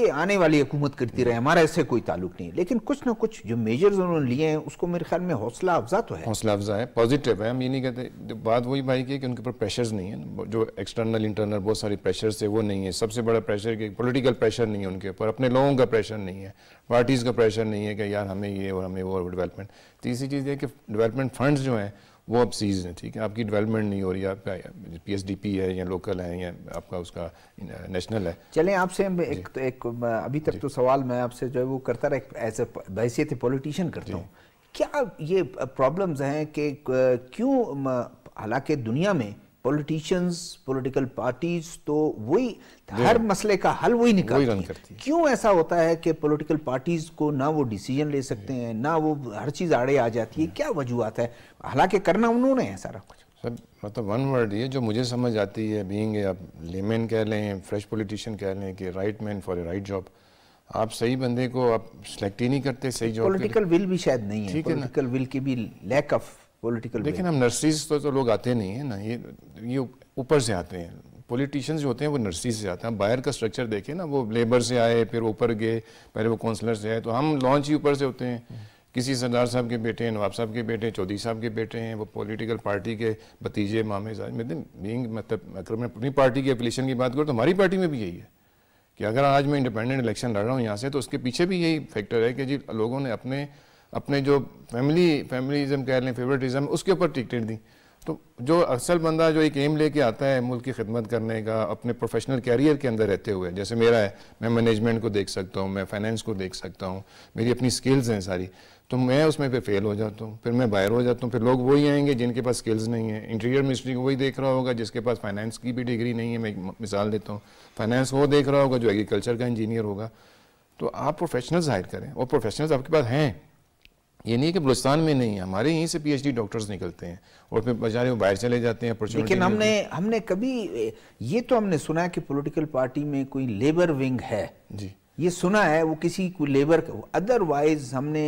ये आने वाली हुकूमत करती रहे हमारा इससे कोई ताल्लुक नहीं लेकिन कुछ ना कुछ जो मेजर्स उन्होंने लिए हैं उसको मेरे ख्याल में हौसला अफजा तो है हौसला अफजा है पॉजिटिव है हम ये नहीं कहते बात वही भाई की है कि उनके ऊपर प्रेशर्स नहीं है जो एक्सटर्नल इंटरनल बहुत सारी प्रेशर्स है वो नहीं है सबसे बड़ा प्रेशर कि पोलिटिकल प्रेशर नहीं है उनके ऊपर अपने लोगों का प्रेशर नहीं है पार्टीज़ का प्रेशर नहीं है कि यार हमें ये और हमें वो डेवलपमेंट तीसरी चीज़ ये कि डेवलपमेंट फंड जो हैं वो अब सीज हैं ठीक है आपकी डेवलपमेंट नहीं हो रही है आपका पी एस डी पी है या लोकल है या आपका उसका नेशनल है चलें आपसे एक तो एक अभी तक तो सवाल मैं आपसे जो है वो करता रहा एज ए बहसीत पॉलिटिशियन करता हूँ क्या ये प्रॉब्लम्स हैं कि क्यों हालांकि दुनिया में पॉलिटिशियंस पॉलिटिकल पार्टीज तो वही हर मसले का हल वही निकालती वही है। क्यों ऐसा होता है कि पॉलिटिकल पार्टीज को ना वो डिसीजन ले सकते हैं ना वो हर चीज़ आड़े आ जाती है हम्म। क्या वजूहत है हालांकि करना उन्होंने है सारा कुछ सर मतलब वन वर्ड ये जो मुझे समझ आती है बींग आप लेमैन कह लें फ्रेश पॉलिटिशियन कह लें कि right man for a right job आप सही बंदे को आप सेलेक्ट ही नहीं करते सही जॉब पॉलिटिकल विल भी शायद नहीं है पॉलिटिकल विल की भी लैक ऑफ पॉलिटिकल लेकिन हम नर्सरीज तो, तो लोग आते नहीं है ना ये ये ऊपर से आते हैं पॉलिटिशियंस जो होते हैं वो नर्सरी से आते हैं बाहर का स्ट्रक्चर देखें ना वो लेबर से आए फिर ऊपर गए पहले वो काउंसलर से आए तो हम लॉन्च ही ऊपर से होते हैं किसी सरदार साहब के बेटे हैं नवाब साहब के बेटे हैं चौधरी साहब के बेटे हैं वो पॉलिटिकल पार्टी के भतीजे मामे तो मतलब मतलब अगर मैं अपनी पार्टी के अपलेशन की बात करूँ तो हमारी पार्टी में भी यही है कि अगर आज मैं इंडिपेंडेंट इलेक्शन लड़ रहा हूँ यहाँ से तो उसके पीछे भी यही फैक्टर है कि जी लोगों ने अपने अपने जो फैमिली फैमिलीज़म कह लें फेवरेटिज़म उसके ऊपर टिकटें दी तो जो असल बंदा जो एक एम लेके आता है मुल्क की खिदमत करने का अपने प्रोफेशनल कैरियर के अंदर रहते हुए जैसे मेरा है मैं मैनेजमेंट को देख सकता हूँ मैं फाइनेंस को देख सकता हूँ मेरी अपनी स्किल्स हैं सारी तो मैं उसमें फिर फेल हो जाता हूँ फिर मैं बाहर हो जाता हूँ फिर लोग वही आएंगे जिनके पास स्किल्स नहीं है इंटीरियर मिनिस्ट्री को वही देख रहा होगा जिसके पास फाइनेंस की भी डिग्री नहीं है मैं मिसाल देता हूँ फाइनेंस वो देख रहा होगा जो एग्रीकल्चर का इंजीनियर होगा तो आप प्रोफेशनल्स हायर करें और प्रोफेशनल्स आपके पास हैं ये नहीं कि बलुस्तान में नहीं है हमारे यहीं से पीएचडी डॉक्टर्स निकलते हैं और फिर बेचारे वो बाहर चले जाते हैं लेकिन हमने हमने कभी ये तो हमने सुना है कि पॉलिटिकल पार्टी में कोई लेबर विंग है जी ये सुना है वो किसी को लेबर अदरवाइज हमने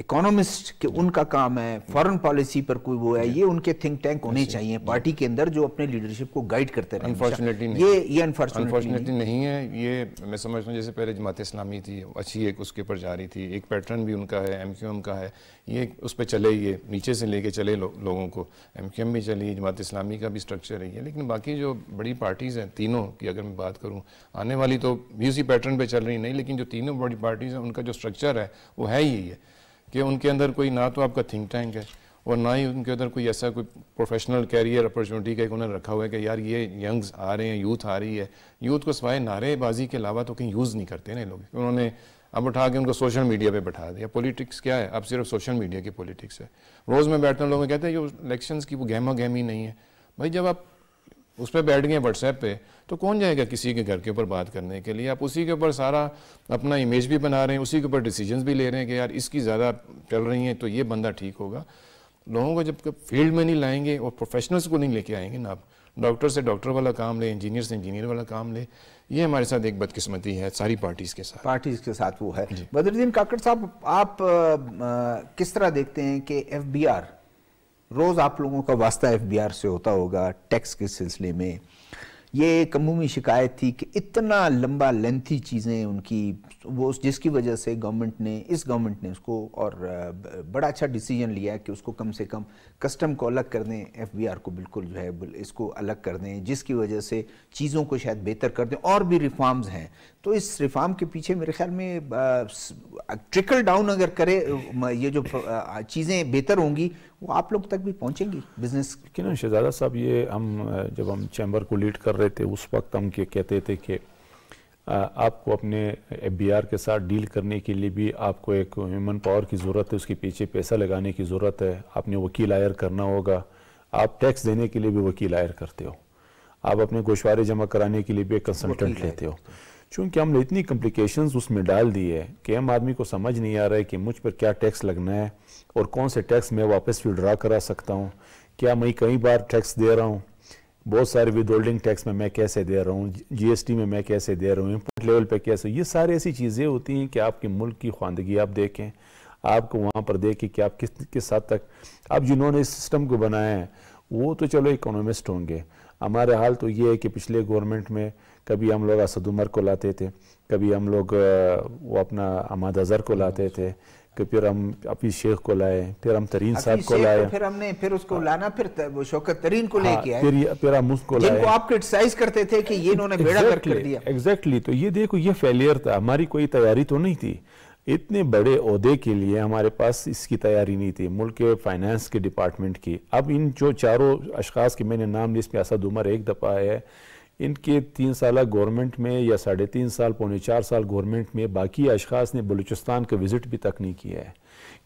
इकोनॉमिस्ट के उनका काम है फॉरेन पॉलिसी पर कोई वो है ये उनके थिंक टैंक होने चाहिए पार्टी के अंदर जो अपने लीडरशिप को गाइड करते रहे अनफॉर्चुनेटली ये ये अनफॉर्चुनेटली नहीं है ये मैं समझता हूँ जैसे पहले जमात इस्लामी थी अच्छी एक उसके ऊपर जा रही थी एक पैटर्न भी उनका है एम क्यू एम का है ये उस पर चले ये नीचे से लेके चले लो, लोगों को एम क्यू एम भी चली जमात इस्लामी का भी स्ट्रक्चर है लेकिन बाकी जो बड़ी पार्टीज़ हैं तीनों की अगर मैं बात करूँ आने वाली तो भी उसी पैटर्न पर चल रही नहीं लेकिन जो तीनों बड़ी पार्टीज़ हैं उनका जो स्ट्रक्चर है वो है ही है कि उनके अंदर कोई ना तो आपका थिंक टैंक है और ना ही उनके अंदर कोई ऐसा कोई प्रोफेशनल कैरियर अपॉर्चुनिटी का एक उन्होंने रखा हुआ है कि यार ये यंग्स आ रहे हैं यूथ आ रही है यूथ को सवाए नारेबाजी के अलावा तो कहीं यूज़ नहीं करते ना लोग उन्होंने अब उठा के उनको सोशल मीडिया पे बैठा दिया पॉलिटिक्स क्या है अब सिर्फ सोशल मीडिया की पॉलिटिक्स है रोज़ में बैठते हैं लोग कहते हैं जो इलेक्शन की वो गहमा गहमी नहीं है भाई जब आप उस पर बैठ गए व्हाट्सएप पे तो कौन जाएगा किसी के घर के ऊपर बात करने के लिए आप उसी के ऊपर सारा अपना इमेज भी बना रहे हैं उसी के ऊपर डिसीजंस भी ले रहे हैं कि यार इसकी ज़्यादा चल रही हैं तो ये बंदा ठीक होगा लोगों को जब फील्ड में नहीं लाएंगे और प्रोफेशनल्स को नहीं लेके आएंगे ना आप डॉक्टर से डॉक्टर वाला काम ले इंजीनियर से इंजीनियर वाला काम ले ये हमारे साथ एक बदकिस्मती है सारी पार्टीज के साथ पार्टीज के साथ वो है बदरुद्दीन काकड़ साहब आप आ, किस तरह देखते हैं कि एफ बी आर रोज़ आप लोगों का वास्ता एफ से होता होगा टैक्स के सिलसिले में ये एक अमूमी शिकायत थी कि इतना लंबा लेंथी चीज़ें उनकी वो जिसकी वजह से गवर्नमेंट ने इस गवर्नमेंट ने उसको और बड़ा अच्छा डिसीजन लिया कि उसको कम से कम कस्टम को अलग कर दें एफ को बिल्कुल जो है इसको अलग कर दें जिसकी वजह से चीज़ों को शायद बेहतर कर दें और भी रिफॉर्म्स हैं तो इस रिफॉर्म के पीछे मेरे ख्याल में ट्रिकल डाउन अगर करे ये जो चीज़ें बेहतर होंगी वो आप लोग तक भी पहुंचेंगी बिजनेस कि ना शहजादा साहब ये हम जब हम चैम्बर को लीड कर रहे थे उस वक्त हम ये कहते थे कि आपको अपने एफ के साथ डील करने के लिए भी आपको एक ह्यूमन पावर की ज़रूरत है उसके पीछे पैसा लगाने की ज़रूरत है आपने वकील हायर करना होगा आप टैक्स देने के लिए भी वकील हायर करते हो आप अपने गोशवारे जमा कराने के लिए भी एक कंसल्टेंट लेते हो चूँकि हमने इतनी कम्प्लिकेशंस उसमें डाल दी है कि हम आदमी को समझ नहीं आ रहा है कि मुझ पर क्या टैक्स लगना है और कौन से टैक्स मैं वापस विड्रा करा सकता हूँ क्या मैं कई बार टैक्स दे रहा हूँ बहुत सारे विदहोल्डिंग टैक्स में मैं कैसे दे रहा हूँ जीएसटी में मैं कैसे दे रहा हूँ इम्पोर्ट लेवल पे कैसे ये सारी ऐसी चीज़ें होती हैं कि आपके मुल्क की खानदगी आप देखें आपको वहाँ पर देखें कि आप किस किस हद तक अब जिन्होंने इस सिस्टम को बनाया है वो तो चलो इकोनॉमिस्ट होंगे हमारे हाल तो ये है कि पिछले गवर्नमेंट में कभी हम लोग असद उमर को लाते थे कभी हम लोग वो अपना अहमद अज़हर को लाते थे कि फिर हम अफीज शेख को लाए फिर हम तरीन साहब को लाए फिर हमने फिर उसको हाँ, लाना फिर वो शौकत तरीन को हाँ, लेके आए फिर फिर हम उसको लाए जिनको आप क्रिटिसाइज करते थे कि ये इन्होंने बेड़ा गर्क कर दिया एग्जैक्टली तो ये देखो ये फेलियर था हमारी कोई तैयारी तो नहीं थी इतने बड़े अहदे के लिए हमारे पास इसकी तैयारी नहीं थी मुल्क के फाइनेंस के डिपार्टमेंट की अब इन जो चारों अशखास के मैंने नाम लिया इसमें असद उमर एक दफ़ा है इनके तीन साल गवर्नमेंट में या साढ़े तीन साल पौने चार साल गवर्नमेंट में बाकी अशखास ने बलूचिस्तान का विज़िट भी तक नहीं किया है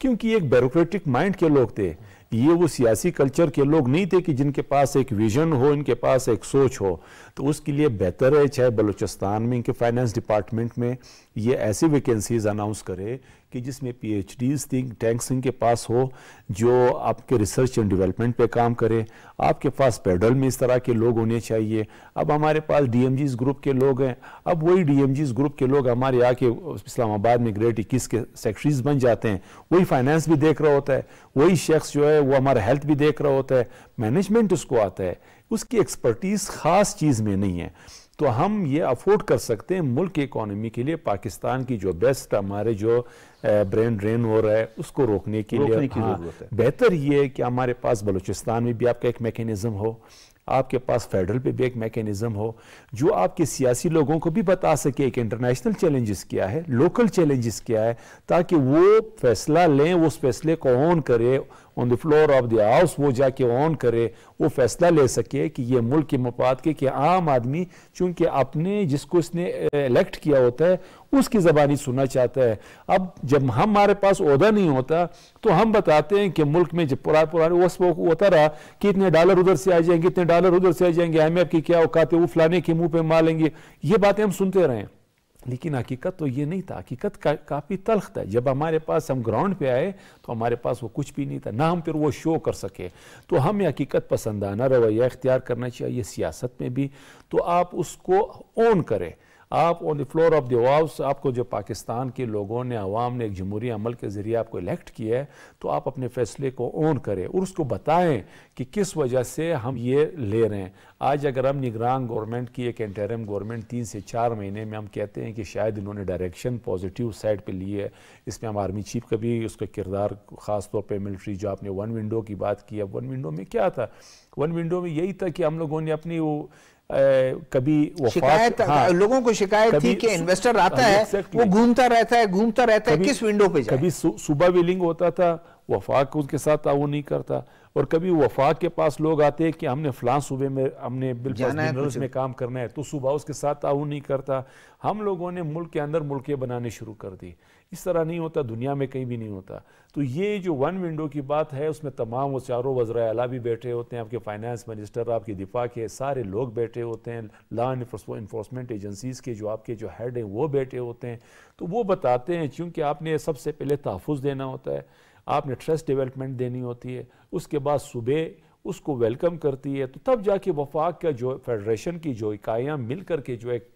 क्योंकि एक ब्यूरोक्रेटिक माइंड के लोग थे ये वो सियासी कल्चर के लोग नहीं थे कि जिनके पास एक विज़न हो इनके पास एक सोच हो तो उसके लिए बेहतर है चाहे बलूचिस्तान में इनके फाइनेंस डिपार्टमेंट में ये ऐसी वैकेंसीज अनाउंस करे कि जिसमें P H Ds think tanks के पास हो जो आपके रिसर्च एंड डेवलपमेंट पे काम करे आपके पास पेडल में इस तरह के लोग होने चाहिए अब हमारे पास डी एम ग्रुप के लोग हैं अब वही डी एम ग्रुप के लोग हमारे यहाँ के इस्लामाबाद में ग्रेट इक्कीस के सेक्रेटरीज बन जाते हैं वही फाइनेंस भी देख रहा होता है वही शख्स जो है वो हमारा हेल्थ भी देख रहा होता है मैनेजमेंट उसको आता है उसकी एक्सपर्टीज़ ख़ास चीज़ में नहीं है तो हम ये अफोर्ड कर सकते हैं मुल्क की इकोनॉमी के लिए पाकिस्तान की जो बेस्ट हमारे जो ब्रेन ड्रेन हो रहा है उसको रोकने के रोकने लिए की हाँ, बेहतर ये है कि हमारे पास बलूचिस्तान में भी आपका एक मेकेनिज़्म हो आपके पास फेडरल पे भी एक मेकेनिज़्म हो जो आपके सियासी लोगों को भी बता सके एक इंटरनेशनल चैलेंजेस क्या है लोकल चैलेंजेस क्या है ताकि वो फैसला लें उस फैसले को ऑन करे on the floor of the house वो जाके ऑन करे वो फैसला ले सके कि ये मुल्क के मफाद के कि आम आदमी चूंकि अपने जिसको इसने इलेक्ट किया होता है उसकी ज़बानी सुनना चाहता है अब जब हम हमारे पास अहदा नहीं होता तो हम बताते हैं कि मुल्क में जब पुराने पुराने उस वो होता रहा कि इतने डॉलर उधर से आ जाएंगे इतने डॉलर उधर से आ जाएंगे आई एम एफ की क्या औकात है वो फलाने के मुंह पे मारेंगे ये बातें हम सुनते रहें लेकिन हकीकत तो ये नहीं था हकीकत का, काफ़ी तलख था जब हमारे पास हम ग्राउंड पे आए तो हमारे पास वो कुछ भी नहीं था ना हम फिर वो शो कर सके तो हमें हकीकत पसंदाना रवैया इख्तियार करना चाहिए सियासत में भी तो आप उसको ओन करें आप on the floor of the house आपको जो पाकिस्तान के लोगों ने आवाम ने एक जमहूरी अमल के ज़रिए आपको इलेक्ट किया है तो आप अपने फैसले को ओन करें और उसको बताएं कि किस वजह से हम ये ले रहे हैं आज अगर हम निगरान गवर्नमेंट की एक इंटरम गवर्नमेंट तीन से चार महीने में हम कहते हैं कि शायद इन्होंने डायरेक्शन पॉजिटिव साइड पर ली है इसमें हम आर्मी चीफ का भी उसका किरदार ख़ास तौर पर मिलिट्री जो आपने वन विंडो की बात की अब वन विंडो में क्या था वन विंडो में यही था कि हम लोगों ने अपनी वो कभी शिकायत हाँ, लोगों को शिकायत थी कि इन्वेस्टर आता हाँ, है वो घूमता रहता है घूमता रहता है किस विंडो पे जाए? कभी सुबह विलिंग होता था वफाक उसके साथ वो नहीं करता और कभी वफाक के पास लोग आते हैं कि हमने फ़लां सूबे में हमने बिल्कुल मिनरल्स तो में काम करना है तो सुबह उसके साथ ताउन नहीं करता हम लोगों ने मुल्क के अंदर मुल्कें बनाने शुरू कर दी इस तरह नहीं होता दुनिया में कहीं भी नहीं होता तो ये जो वन विंडो की बात है उसमें तमाम वो चारों वज्रा अला भी बैठे होते हैं आपके फाइनेंस मिनिस्टर आपके दिफा के सारे लोग बैठे होते हैं लॉ इन्फोर्समेंट एजेंसीज़ के जो आपके जो हेड हैं वो बैठे होते हैं तो वो बताते हैं चूँकि आपने सबसे पहले तहफ़ देना होता है आपने ट्रस्ट डेवलपमेंट देनी होती है उसके बाद सुबह उसको वेलकम करती है तो तब जाके वफाक का जो फेडरेशन की जो इकाइयाँ मिल कर के जो एक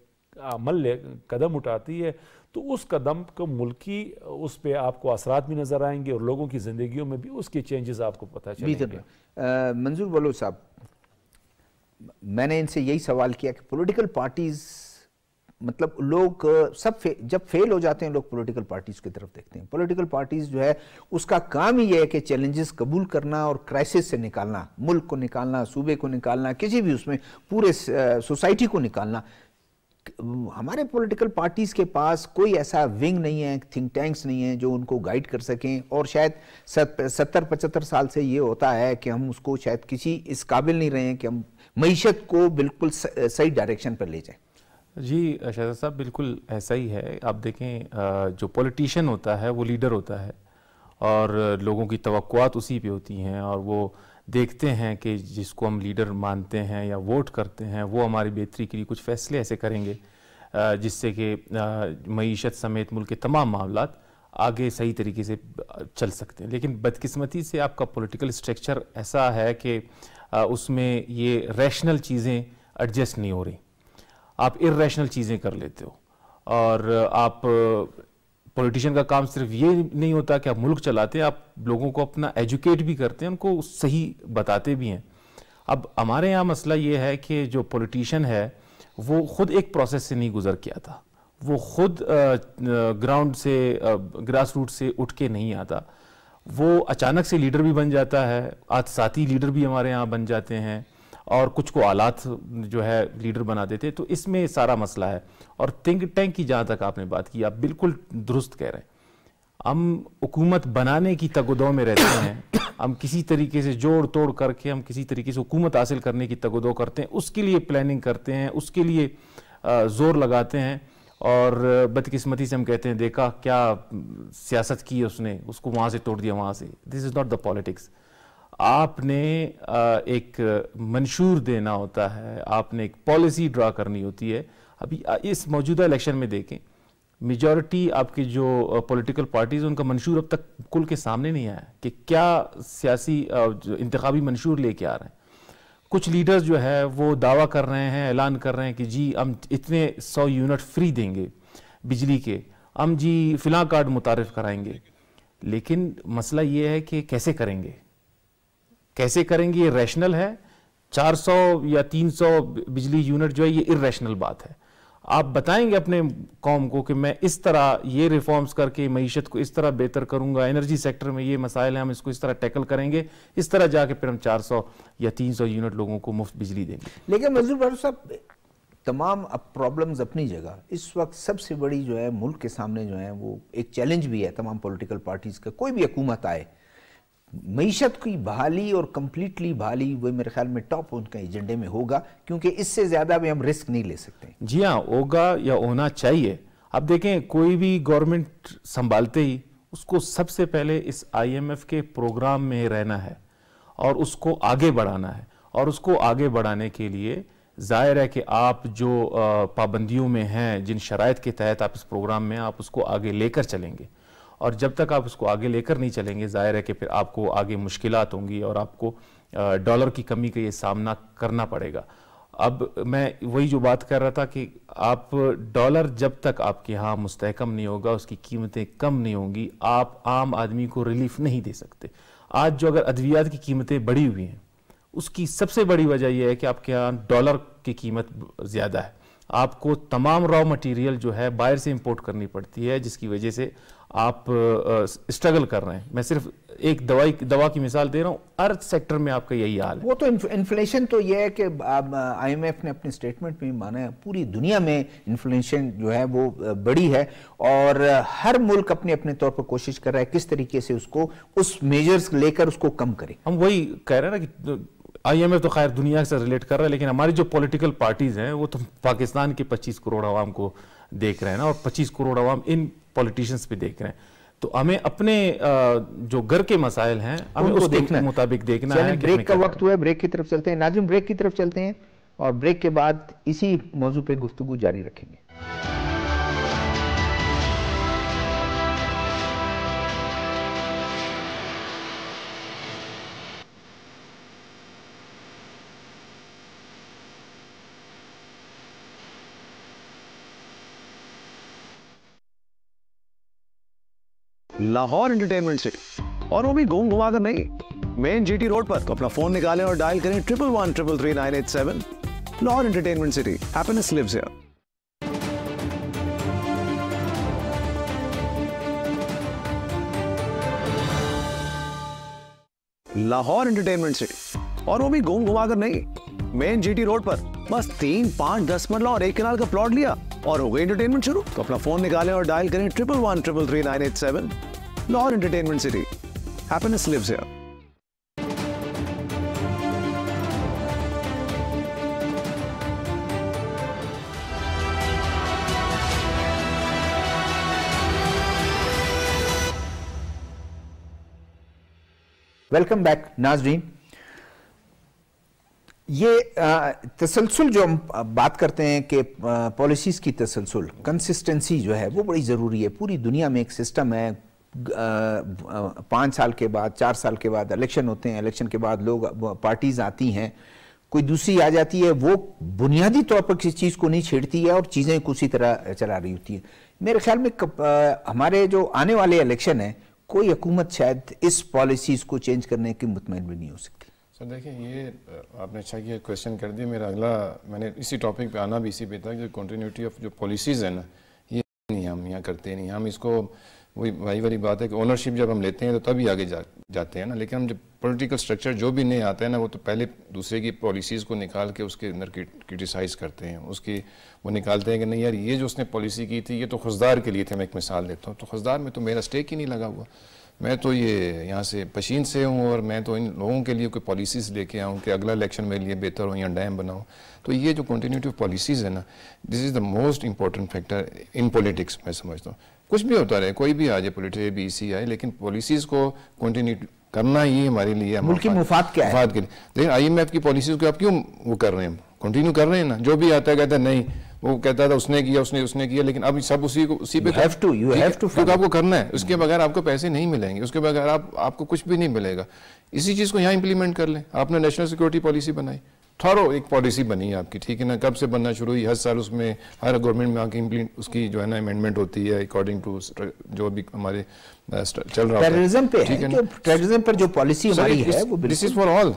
अमल कदम उठाती है तो उस कदम को मुल्की उस पर आपको असरात भी नज़र आएंगे और लोगों की जिंदगी में भी उसके चेंजेस आपको पता चलेंगे मंजूर बलो साहब मैंने इनसे यही सवाल किया कि पोलिटिकल पार्टीज़ मतलब लोग सब फे, जब फेल हो जाते हैं लोग पॉलिटिकल पार्टीज की तरफ देखते हैं पॉलिटिकल पार्टीज जो है उसका काम ही है कि चैलेंजेस कबूल करना और क्राइसिस से निकालना मुल्क को निकालना सूबे को निकालना किसी भी उसमें पूरे सोसाइटी को निकालना हमारे पॉलिटिकल पार्टीज़ के पास कोई ऐसा विंग नहीं है थिंक टैंक्स नहीं है जो उनको गाइड कर सकें और शायद सत्तर पचहत्तर साल से ये होता है कि हम उसको शायद किसी इस काबिल नहीं रहे हैं कि हम मीशत को बिल्कुल सही डायरेक्शन पर ले जाएं जी शहजाद साहब बिल्कुल ऐसा ही है आप देखें जो पॉलिटिशियन होता है वो लीडर होता है और लोगों की तवक्कुआत उसी पे होती हैं और वो देखते हैं कि जिसको हम लीडर मानते हैं या वोट करते हैं वो हमारी बेहतरी के लिए कुछ फ़ैसले ऐसे करेंगे जिससे कि मीशत समेत मुल्क के तमाम मामला आगे सही तरीके से चल सकते हैं लेकिन बदकिस्मती से आपका पॉलिटिकल स्ट्रक्चर ऐसा है कि उसमें ये रैशनल चीज़ें एडजस्ट नहीं हो रही आप इेशनल चीज़ें कर लेते हो और आप पॉलिटिशियन का काम सिर्फ ये नहीं होता कि आप मुल्क चलाते हैं आप लोगों को अपना एजुकेट भी करते हैं उनको सही बताते भी हैं अब हमारे यहाँ मसला ये है कि जो पॉलिटिशियन है वो ख़ुद एक प्रोसेस से नहीं गुजर के आता वो ख़ुद ग्राउंड से ग्रास रूट से उठ के नहीं आता वो अचानक से लीडर भी बन जाता है आज साथी लीडर भी हमारे यहाँ बन जाते हैं और कुछ को आलात जो है लीडर बना देते तो इसमें सारा मसला है और थिंक टैंक की जहाँ तक आपने बात की आप बिल्कुल दुरुस्त कह रहे हैं हम हुकूमत बनाने की तगदो में रहते हैं हम किसी तरीके से जोड़ तोड़ करके हम किसी तरीके से हुकूमत हासिल करने की तगदो करते हैं उसके लिए प्लानिंग करते हैं उसके लिए ज़ोर लगाते हैं और बदकिस्मती से हम कहते हैं देखा क्या सियासत की है उसने उसको वहाँ से तोड़ दिया वहाँ से this is not the politics आपने एक मंशूर देना होता है आपने एक पॉलिसी ड्रा करनी होती है अभी इस मौजूदा इलेक्शन में देखें मेजॉरिटी आपकी जो पॉलिटिकल पार्टीज उनका मंशूर अब तक कुल के सामने नहीं आया कि क्या सियासी इंतबी मंशूर लेके आ रहे हैं कुछ लीडर्स जो है वो दावा कर रहे हैं ऐलान कर रहे हैं कि जी हम इतने सौ यूनिट फ्री देंगे बिजली के हम जी फिलहाल कार्ड मुतारफ़ कराएंगे लेकिन मसला ये है कि कैसे करेंगे कैसे करेंगे ये रैशनल है 400 या 300 बिजली यूनिट जो है ये इरेशनल बात है आप बताएंगे अपने कौम को कि मैं इस तरह ये रिफॉर्म्स करके मीशत को इस तरह बेहतर करूंगा एनर्जी सेक्टर में ये मसाइल हैं हम इसको इस तरह टैकल करेंगे इस तरह जाके फिर हम 400 या 300 यूनिट लोगों को मुफ्त बिजली देंगे लेकिन मजदूर भाई साहब तमाम अब प्रॉब्लम्स अपनी जगह इस वक्त सबसे बड़ी जो है मुल्क के सामने जो है वो एक चैलेंज भी है तमाम पोलिटिकल पार्टीज़ का कोई भी हकूमत आए मीशत की बहाली और कम्प्लीटली बहाली वो मेरे ख्याल में टॉप उनके एजेंडे में होगा क्योंकि इससे ज़्यादा भी हम रिस्क नहीं ले सकते जी हाँ होगा या होना चाहिए अब देखें कोई भी गवर्नमेंट संभालते ही उसको सबसे पहले इस आईएमएफ के प्रोग्राम में रहना है और उसको आगे बढ़ाना है और उसको आगे बढ़ाने के लिए ज़ाहिर है कि आप जो पाबंदियों में हैं जिन शराइ के तहत आप इस प्रोग्राम में आप उसको आगे लेकर चलेंगे और जब तक आप उसको आगे लेकर नहीं चलेंगे जाहिर है कि फिर आपको आगे मुश्किल होंगी और आपको डॉलर की कमी का ये सामना करना पड़ेगा अब मैं वही जो बात कर रहा था कि आप डॉलर जब तक आपके यहाँ मुस्तकम नहीं होगा उसकी कीमतें कम नहीं होंगी आप आम आदमी को रिलीफ नहीं दे सकते आज जो अगर अद्वियात की कीमतें बढ़ी हुई हैं उसकी सबसे बड़ी वजह यह है कि आपके यहाँ डॉलर की कीमत ज़्यादा है आपको तमाम रॉ मटेरियल जो है बाहर से इंपोर्ट करनी पड़ती है जिसकी वजह से आप स्ट्रगल कर रहे हैं मैं सिर्फ एक दवाई दवा की मिसाल दे रहा हूँ अर्थ सेक्टर में आपका यही हाल है वो तो इन्फ्लेशन तो ये है कि आईएमएफ ने अपने स्टेटमेंट में माना है पूरी दुनिया में इन्फ्लेशन जो है वो बड़ी है और हर मुल्क अपने अपने तौर पर कोशिश कर रहा है किस तरीके से उसको उस मेजर्स लेकर उसको कम करें हम वही कह रहे हैं ना कि आईएमएफ तो, तो खैर दुनिया से रिलेट कर रहा है लेकिन हमारी जो पोलिटिकल पार्टीज हैं वो तो पाकिस्तान के पच्चीस करोड़ आवाम को देख रहे हैं ना और 25 करोड़ अवाम इन पॉलिटिशियंस भी देख रहे हैं तो हमें अपने जो घर के मसाइल हैं हमें उसको देखना मुताबिक देखना है ब्रेक का वक्त हुआ है ब्रेक की तरफ चलते हैं नाजिम ब्रेक की तरफ चलते हैं और ब्रेक के बाद इसी मौजू पे गुफ्तु जारी रखेंगे लाहौर एंटरटेनमेंट से और वो भी घूम घुमा कर नहीं मेन जीटी रोड पर तो अपना फोन निकालें और डायल करें triple one triple three nine eight seven Lahore entertainment city happiness lives here Lahore entertainment city और वो भी घूम घुमा कर नहीं मेन जीटी रोड पर बस तीन पांच दस मरला और एक किनाल का प्लॉट लिया और हो गई एंटरटेनमेंट शुरू तो अपना फोन निकालें और डायल करें triple one triple three nine eight seven Lahore Entertainment City. Happiness lives here. Welcome back नाजरीन ये तसलसल जो हम बात करते हैं कि पॉलिसीज़ की तसलसल कंसिस्टेंसी जो है वो बड़ी ज़रूरी है पूरी दुनिया में एक सिस्टम है पाँच साल के बाद चार साल के बाद इलेक्शन होते हैं इलेक्शन के बाद लोग पार्टीज आती हैं कोई दूसरी आ जाती है वो बुनियादी तौर पर किसी चीज़ को नहीं छेड़ती है और चीज़ें कुछ तरह चला रही होती है मेरे ख्याल में कप, आ, हमारे जो आने वाले इलेक्शन हैं कोई हुकूमत शायद इस पॉलिसीज़ को चेंज करने की मुतमिन भी नहीं हो सकती सर देखिए ये आपने अच्छा किया क्वेश्चन कर दिया मेरा अगला मैंने इसी टॉपिक पे आना भी इसी पे था कि कंटिन्यूटी ऑफ जो पॉलिसीज़ है ना ये नहीं हम यहाँ करते नहीं हम इसको वही वही वाली बात है कि ओनरशिप जब हम लेते हैं तो तभी आगे जा, जाते हैं ना लेकिन हम जब पोलिटिकल स्ट्रक्चर जो भी नहीं आता है ना वो तो पहले दूसरे की पॉलिसीज़ को निकाल के उसके अंदर क्रिटिसाइज़ करते हैं उसकी वो निकालते हैं कि नहीं यार ये जो उसने पॉलिसी की थी ये तो खुशदार के लिए थे मैं एक मिसाल देता हूँ तो खुशदार में तो मेरा स्टेक ही नहीं लगा हुआ मैं तो ये यहाँ से पशीन से हूँ और मैं तो इन लोगों के लिए कोई पॉलिसीज़ लेके आऊँ कि अगला इलेक्शन मेरे लिए बेहतर हो या डैम बनाऊँ तो ये जो ऑफ पॉलिसीज़ है ना this is the most important factor in politics मैं समझता हूँ कुछ भी होता रहे कोई भी आ जाए पॉलिटिक्स बी सी आए लेकिन पॉलिसीज़ को कंटिन्यू करना ही हमारे लिए मुल्क की मुफाद क्या मुफाद के लिए एम एफ की पॉलिसीज़ को आप क्यों वो कर रहे हैं कंटिन्यू कर रहे हैं ना जो भी आता है कहता है नहीं वो कहता था उसने किया उसने उसने किया लेकिन अब सब उसी को उसी पे have to you have to क्योंकि आपको करना है उसके hmm. बगैर आपको पैसे नहीं मिलेंगे उसके बगैर आप आपको कुछ भी नहीं मिलेगा इसी चीज़ को यहाँ इंप्लीमेंट कर लें आपने नेशनल सिक्योरिटी पॉलिसी बनाई थारो एक पॉलिसी बनी है आपकी ठीक है ना कब से बनना शुरू हुई हर साल उसमें हर गवर्नमेंट में आके इम्प्लीमेंट उसकी जो है ना अमेंडमेंट होती है अकॉर्डिंग टू जो भी हमारे चल रहा टेररिज्म पे ठीक है टेररिज्म पर जो पॉलिसी हमारी है वो this is for all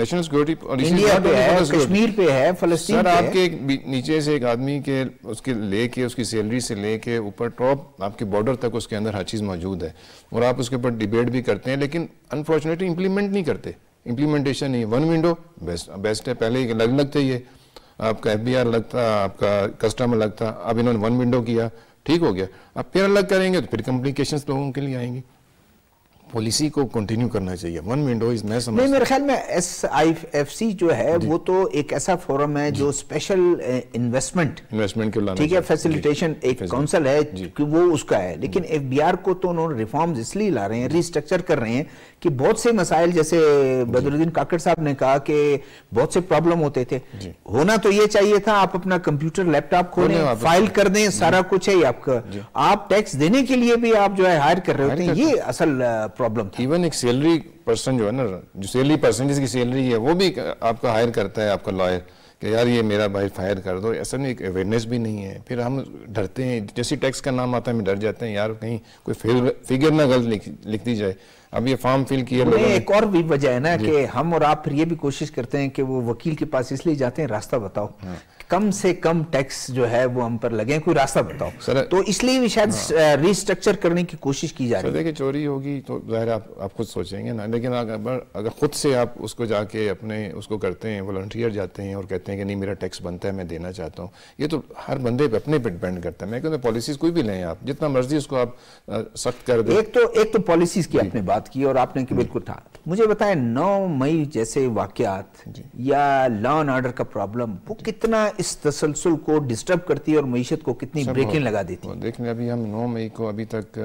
national security India पे है कश्मीर पे है फलस्तीन आपके नीचे से एक आदमी के उसके लेके उसकी सैलरी से लेके ऊपर टॉप आपके बॉर्डर तक उसके अंदर हर चीज़ मौजूद है और आप उसके ऊपर डिबेट भी करते हैं लेकिन अनफॉर्चुनेटली इम्प्लीमेंट नहीं करते इम्प्लीमेंटेशन ही वन विंडो बेस्ट बेस्ट है पहले ही अलग अलग थे ये आपका एफ था आपका कस्टम अलग था अब इन्होंने वन विंडो किया ठीक हो गया अब फिर अलग करेंगे तो फिर कम्प्लिकेशन लोगों के लिए आएंगी पॉलिसी को कंटिन्यू करना चाहिए वन विंडो इज मैं समझ नहीं मेरे ख्याल में एस आई एफ सी जो है वो तो एक ऐसा फोरम है जो स्पेशल इन्वेस्टमेंट इन्वेस्टमेंट के ठीक है फैसिलिटेशन एक काउंसिल है कि वो उसका है लेकिन एफ बी आर को तो उन्होंने रिफॉर्म्स इसलिए ला रहे हैं रिस्ट्रक्चर कर रहे हैं कि बहुत से मसाइल जैसे बदरुद्दीन काकड़ साहब ने कहा कि बहुत से प्रॉब्लम होते थे होना तो ये चाहिए था आप अपना कंप्यूटर लैपटॉप खोलें फाइल कर दें सारा कुछ है आपका आप टैक्स देने के लिए भी आप जो है हायर कर रहे होते हैं ये असल प्रॉब्लम था इवन एक सैलरी पर्सन जो है ना जो सैलरी पर्सन जिसकी सैलरी है वो भी आपका हायर करता है आपका लॉयर कि यार ये मेरा भाई फायर कर दो ऐसा नहीं एक अवेयरनेस भी नहीं है फिर हम डरते हैं जैसे टैक्स का नाम आता है हम डर जाते हैं यार कहीं कोई फिगर ना गलत लिख लिख दी जाए अब ये फॉर्म फिल किए नहीं एक और भी वजह है ना कि हम और आप फिर ये भी कोशिश करते हैं कि वो वकील के पास इसलिए जाते हैं रास्ता बताओ हाँ। कम से कम टैक्स जो है वो हम पर लगे कोई रास्ता बताओ सर तो इसलिए भी शायद रिस्ट्रक्चर हाँ। करने की कोशिश की जा रही है देखिए चोरी होगी तो जाहिर आप आप खुद सोचेंगे ना लेकिन अगर अगर खुद से आप उसको जाके अपने उसको करते हैं वॉल्टियर जाते हैं और कहते हैं कि नहीं मेरा टैक्स बनता है मैं देना चाहता हूँ ये तो हर बंदे पर अपने पर डिपेंड करता है मैं कहता तो पॉलिसीज कोई भी लें आप जितना मर्जी उसको आप सख्त कर दें एक तो एक तो पॉलिसीज की आपने बात की और आपने बिल्कुल था मुझे बताएं नौ मई जैसे वाकत या लॉ एंड ऑर्डर का प्रॉब्लम वो कितना इस तसलसल को डिस्टर्ब करती है और मीशत को कितनी ब्रेकिंग लगा देती है देखने अभी हम नौ मई को अभी तक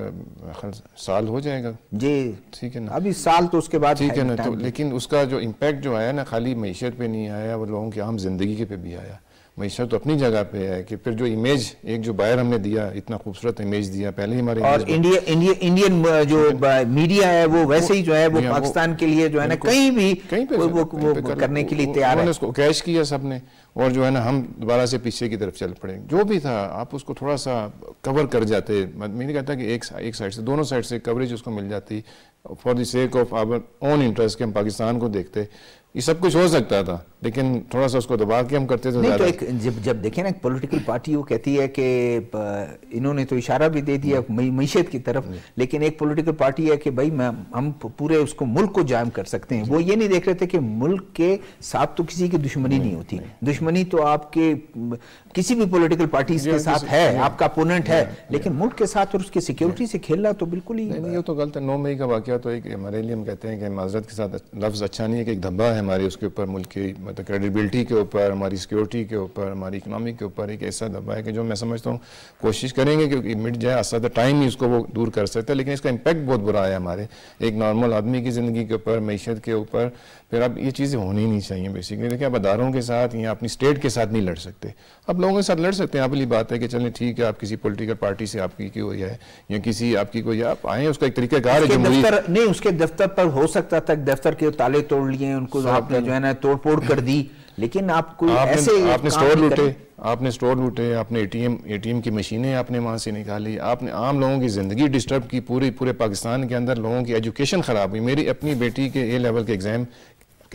साल हो जाएगा जी ठीक है ना अभी साल तो उसके बाद ठीक है ना तो लेकिन उसका जो इम्पेक्ट जो आया ना खाली मीशत पे नहीं आया वो लोगों की आम जिंदगी के पे भी आया मईशा तो अपनी जगह पे है कि फिर जो इमेज एक जो बायर हमने दिया इतना खूबसूरत इमेज दिया पहले ही हमारे और इंडिया इंडिया इंडियन जो मीडिया है वो वैसे ही जो है वो पाकिस्तान के लिए जो है ना कहीं भी कहीं पे वो, वो, वो, वो करने के लिए तैयार है उसको कैश किया सबने और जो है ना हम दोबारा से पीछे की तरफ चल पड़े जो भी था आप उसको थोड़ा सा कवर कर जाते मैंने कहता कि एक एक साइड से दोनों साइड से कवरेज उसको मिल जाती for the sake of our own interest के हम पाकिस्तान को देखते ये सब कुछ हो सकता था लेकिन थोड़ा सा उसको दबा के हम करते थे तो नहीं तो एक जब जब देखें ना एक पॉलिटिकल पार्टी वो कहती है कि इन्होंने तो इशारा भी दे दिया मीशत हम्म। की तरफ हम्म। लेकिन एक पॉलिटिकल पार्टी है कि भाई हम पूरे उसको मुल्क को जायम कर सकते हैं वो ये नहीं देख रहे थे कि मुल्क के साथ तो किसी की दुश्मनी नहीं, नहीं होती नहीं। दुश्मनी तो आपके किसी भी पोलिटिकल पार्टी के साथ है आपका अपोनेंट है लेकिन मुल्क के साथ और उसकी सिक्योरिटी से खेलना तो बिल्कुल ही ये तो गलत है नौ मई का वाक्य तो एक हमारे लिए हम कहते हैं कि माजरत के साथ लफ्ज़ अच्छा नहीं है कि एक धब्बा है हमारे उसके ऊपर मुल्क की मतलब तो क्रेडिबिलिटी के ऊपर हमारी सिक्योरिटी के ऊपर हमारी इकनॉमी के ऊपर एक ऐसा दबा है कि जो मैं समझता हूँ कोशिश करेंगे क्योंकि मिट जाए असल टाइम तो ही उसको वो दूर कर सकते हैं लेकिन इसका इम्पेक्ट बहुत बुरा है हमारे एक नॉर्मल आदमी की ज़िंदगी के ऊपर मीशत के ऊपर फिर अब ये चीज़ें होनी नहीं चाहिए बेसिकली देखिए आप अदारों के साथ या अपनी स्टेट के साथ नहीं लड़ सकते आप लोगों के साथ लड़ सकते हैं आप ही बात है कि चलें ठीक है आप किसी पोलिटिकल पार्टी से आपकी की हुई है या किसी आपकी कोई आप आए उसका एक तरीका है नहीं उसके दफ्तर पर हो सकता था दफ्तर के ताले तोड़ लिए उनको जो है ना तोड़फोड़ कर दी लेकिन आप कोई आपने, ऐसे आपने स्टोर लूटे आपने स्टोर लूटे आपने एटीएम एटीएम की मशीनें आपने वहां से निकाली आपने आम लोगों की ज़िंदगी डिस्टर्ब की पूरी पूरे पाकिस्तान के अंदर लोगों की एजुकेशन ख़राब हुई मेरी अपनी बेटी के ए लेवल के एग्ज़ाम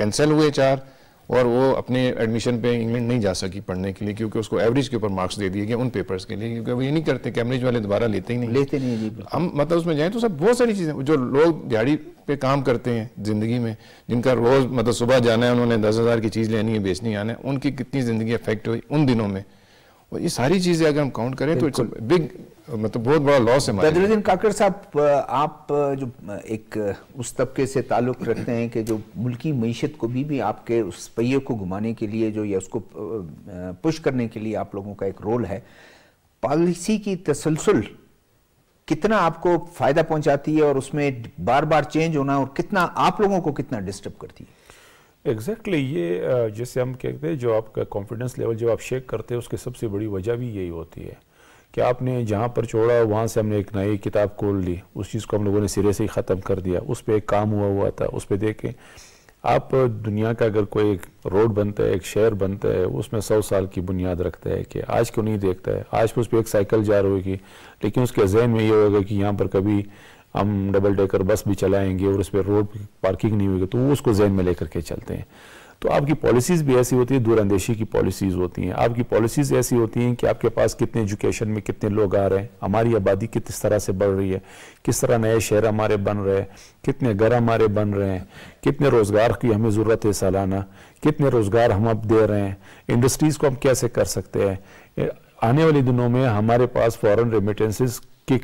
कैंसिल हुए चार और वो अपने एडमिशन पे इंग्लैंड नहीं जा सकी पढ़ने के लिए क्योंकि उसको एवरेज के ऊपर मार्क्स दे दिए गए उन पेपर्स के लिए क्योंकि वो ये नहीं करते कैम्ब्रिज वाले दोबारा लेते ही नहीं लेते नहीं जी हम मतलब उसमें जाएँ तो सब बहुत सारी चीज़ें जो लोग दिहाड़ी पे काम करते हैं ज़िंदगी में जिनका रोज़ मतलब सुबह जाना है उन्होंने दस हज़ार की चीज़ लेनी है बेचनी आना है उनकी कितनी ज़िंदगी अफेक्ट हुई उन दिनों में और ये सारी चीजें अगर हम काउंट करें तो इट्स बिग मतलब बहुत बड़ा लॉस है बदरुद्दीन काकर साहब आप जो एक उस तबके से ताल्लुक रखते हैं कि जो मुल्की मीशत को भी भी आपके उस पहिए को घुमाने के लिए जो या उसको पुश करने के लिए आप लोगों का एक रोल है पॉलिसी की तसलसल कितना आपको फायदा पहुंचाती है और उसमें बार बार चेंज होना और कितना आप लोगों को कितना डिस्टर्ब करती है एग्जैक्टली exactly, ये जैसे हम कहते हैं जो आपका कॉन्फिडेंस लेवल जब आप शेक करते हैं उसकी सबसे बड़ी वजह भी यही होती है कि आपने जहाँ पर छोड़ा वहाँ से हमने एक नई किताब खोल ली उस चीज़ को हम लोगों ने सिरे से ही ख़त्म कर दिया उस पर एक काम हुआ हुआ था उस पर देखें आप दुनिया का अगर कोई एक रोड बनता है एक शहर बनता है उसमें सौ साल की बुनियाद रखता है कि आज क्यों नहीं देखता है आज पर उस पर एक साइकिल जा रही होगी लेकिन उसके जहन में ये होगा कि यहाँ पर कभी हम डबल डेकर बस भी चलाएंगे और उस पर रोड पार्किंग नहीं होगी तो वो उसको जहन में लेकर के चलते हैं तो आपकी पॉलिसीज़ भी ऐसी होती है दूरअंदेशी की पॉलिसीज़ होती हैं आपकी पॉलिसीज़ ऐसी होती हैं कि आपके पास कितने एजुकेशन में कितने लोग आ रहे हैं हमारी आबादी किस तरह से बढ़ रही है किस तरह नए शहर हमारे बन रहे हैं कितने घर हमारे बन रहे हैं कितने रोज़गार की हमें ज़रूरत है सालाना कितने रोज़गार हम अब दे रहे हैं इंडस्ट्रीज़ को हम कैसे कर सकते हैं आने वाले दिनों में हमारे पास फॉरन रेमिटेंसेस की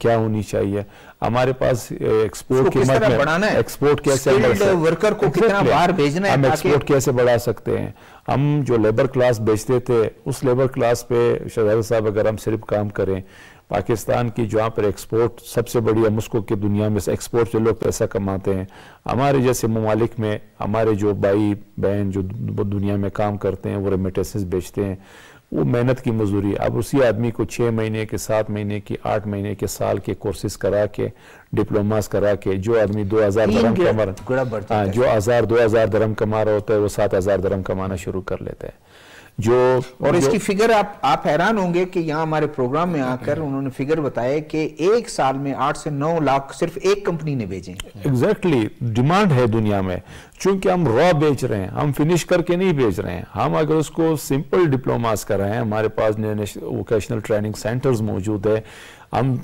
क्या होनी चाहिए हमारे पास एक्सपोर्ट कीमत में एक्सपोर्ट कैसे वर्कर को कितना बाहर भेजना है हम एक्सपोर्ट कैसे बढ़ा सकते हैं हम जो लेबर क्लास बेचते थे उस लेबर क्लास पे शहजादा साहब अगर हम सिर्फ काम करें पाकिस्तान की जहाँ पर एक्सपोर्ट सबसे बड़ी है मुस्को की दुनिया में एक्सपोर्ट से लोग पैसा कमाते हैं हमारे जैसे ममालिक में हमारे जो भाई बहन जो दुनिया में काम करते हैं वो रेमिटेंसेस बेचते हैं वो मेहनत की मजदूरी अब उसी आदमी को छः महीने के सात महीने के आठ महीने के साल के कोर्सेज करा के डिप्लोमास करा के जो आदमी दो हज़ार दरम कमा रहा हाँ, जो हज़ार दो हज़ार दरम कमा रहा होता है वो सात हज़ार दरम कमाना शुरू कर लेता है जो और जो, इसकी फिगर आप आप हैरान होंगे कि यहाँ हमारे प्रोग्राम में आकर उन्होंने फिगर बताया कि एक साल में आठ से नौ लाख सिर्फ एक कंपनी ने भेजे एग्जैक्टली डिमांड है दुनिया में चूंकि हम रॉ बेच रहे हैं हम फिनिश करके नहीं बेच रहे हैं हम अगर उसको सिंपल डिप्लोमास कर रहे हैं हमारे पास वोकेशनल ट्रेनिंग सेंटर्स मौजूद है हम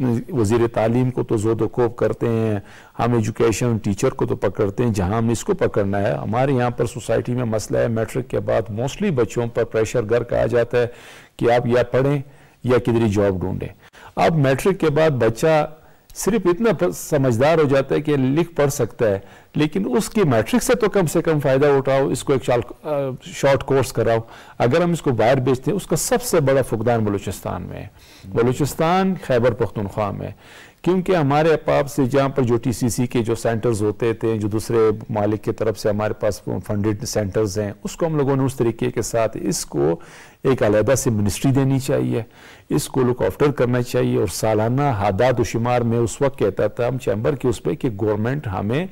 वजीर तालीम को तो जोद कोब करते हैं हम एजुकेशन टीचर को तो पकड़ते हैं जहां हम इसको पकड़ना है हमारे यहाँ पर सोसाइटी में मसला है मैट्रिक के बाद मोस्टली बच्चों पर प्रेशर घर का आ जाता है कि आप या पढ़ें या किधरी जॉब ढूंढें अब मैट्रिक के बाद बच्चा सिर्फ इतना समझदार हो जाता है कि लिख पढ़ सकता है लेकिन उसकी मैट्रिक से तो कम से कम फ़ायदा उठाओ इसको एक शॉर्ट कोर्स कराओ अगर हम इसको बाहर बेचते हैं उसका सबसे बड़ा फुकदान बलूचिस्तान में है बलूचिस्तान खैबर पख्तनख्वा में क्योंकि हमारे पाप से जहाँ पर जो टीसीसी के जो सेंटर्स होते थे जो दूसरे मालिक की तरफ से हमारे पास फंडेड सेंटर्स हैं उसको हम लोगों ने उस तरीके के साथ इसको एक अलहदा से मिनिस्ट्री देनी चाहिए इसको लुक ऑफ्टर करना चाहिए और सालाना हादात शुमार में उस वक्त कहता था हम चैम्बर के उस पर कि गवर्नमेंट हमें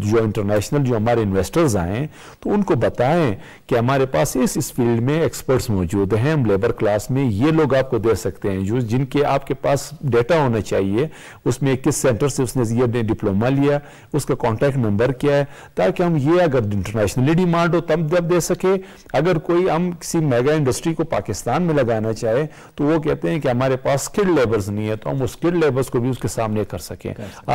जो इंटरनेशनल जो हमारे इन्वेस्टर्स आएँ तो उनको बताएं कि हमारे पास इस इस फील्ड में एक्सपर्ट्स मौजूद हैं हम लेबर क्लास में ये लोग आपको दे सकते हैं जो जिनके आपके पास डेटा होना चाहिए उसमें किस सेंटर से उसने ये डिप्लोमा लिया उसका कॉन्टैक्ट नंबर क्या है ताकि हम ये अगर इंटरनेशनली डिमांड हो तब जब दे सके अगर कोई हम किसी मेगा इंडस्ट्री को पाकिस्तान में लगाना चाहे तो वो कहते हैं कि हमारे पास स्किल्ड लेबर्स नहीं है तो हम उस स्किल्ड लेबर्स को भी उसके सामने कर सकें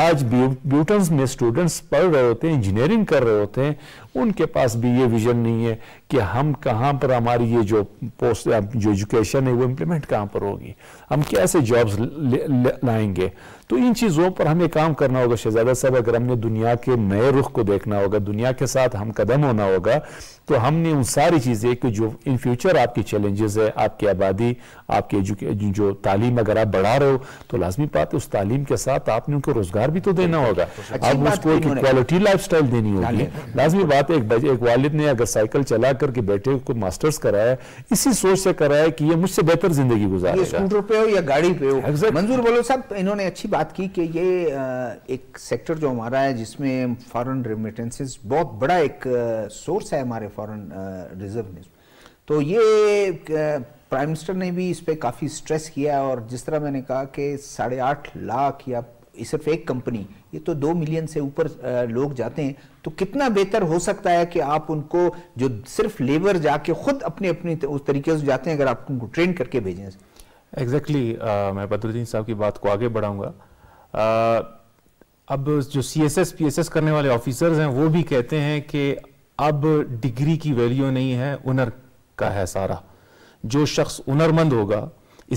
आज ब्यूटन में स्टूडेंट्स पढ़ रहे होते हैं इंजीनियरिंग कर रहे होते हैं उनके पास भी ये विजन नहीं है कि हम कहाँ पर हमारी ये जो पोस्ट जो एजुकेशन है वो इम्प्लीमेंट कहाँ पर होगी हम कैसे जॉब्स लाएंगे तो इन चीज़ों पर हमें काम करना होगा शहजादा साहब अगर हमने दुनिया के नए रुख को देखना होगा दुनिया के साथ हम कदम होना होगा तो हमने उन सारी चीज़ें कि जो इन फ्यूचर आपकी चैलेंजेस है आपकी आबादी आपकी जो तालीम अगर आप बढ़ा रहे हो तो लाजमी बात है उस तालीम के साथ आपने उनको रोजगार भी तो देना होगा आपको उसको क्वालिटी लाइफ देनी होगी लाजमी बात रात एक बजे एक वालिद ने अगर साइकिल चला करके बेटे को मास्टर्स कराया इसी सोच से कराया कि ये मुझसे बेहतर जिंदगी गुजारे स्कूटर पे हो या गाड़ी पे हो exactly. मंजूर बोलो साहब इन्होंने अच्छी बात की कि ये एक सेक्टर जो हमारा है जिसमें फॉरेन रेमिटेंसेस बहुत बड़ा एक सोर्स है हमारे फॉरेन रिजर्व में तो ये प्राइम मिनिस्टर ने भी इस पर काफ़ी स्ट्रेस किया और जिस तरह मैंने कहा कि साढ़े लाख या सिर्फ एक कंपनी ये तो दो मिलियन से ऊपर लोग जाते हैं तो कितना बेहतर हो सकता है कि आप उनको जो सिर्फ लेबर जाके खुद अपने अपने उस तरीके से जाते हैं अगर आप उनको ट्रेन करके भेजें एग्जैक्टली exactly, मैं बदरुद्दीन साहब की बात को आगे बढ़ाऊंगा अब जो C S S P S S करने वाले ऑफिसर्स हैं वो भी कहते हैं कि अब डिग्री की वैल्यू नहीं है उनर का है सारा जो शख्स उनरमंद होगा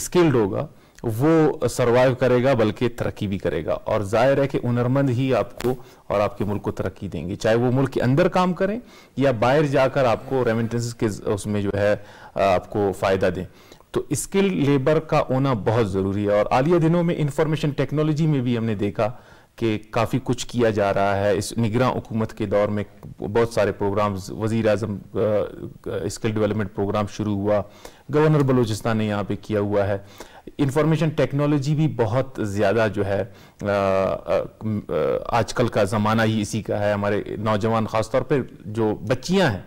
स्किल्ड होगा वो सरवाइव करेगा बल्कि तरक्की भी करेगा और जाहिर है कि हुनरमंद ही आपको और आपके मुल्क को तरक्की देंगे चाहे वो मुल्क के अंदर काम करें या बाहर जाकर आपको रेमिटेंस के उसमें जो है आपको फ़ायदा दें तो स्किल लेबर का होना बहुत ज़रूरी है और आलिया दिनों में इंफॉर्मेशन टेक्नोलॉजी में भी हमने देखा कि काफ़ी कुछ किया जा रहा है इस निगरान हुकूमत के दौर में बहुत सारे प्रोग्राम वज़ी अजम स्किल डेवलपमेंट प्रोग्राम शुरू हुआ गवर्नर बलूचिस्तान ने यहाँ पे किया हुआ है इंफॉर्मेशन टेक्नोलॉजी भी बहुत ज़्यादा जो है आजकल का ज़माना ही इसी का है हमारे नौजवान ख़ासतौर पर जो बच्चियाँ हैं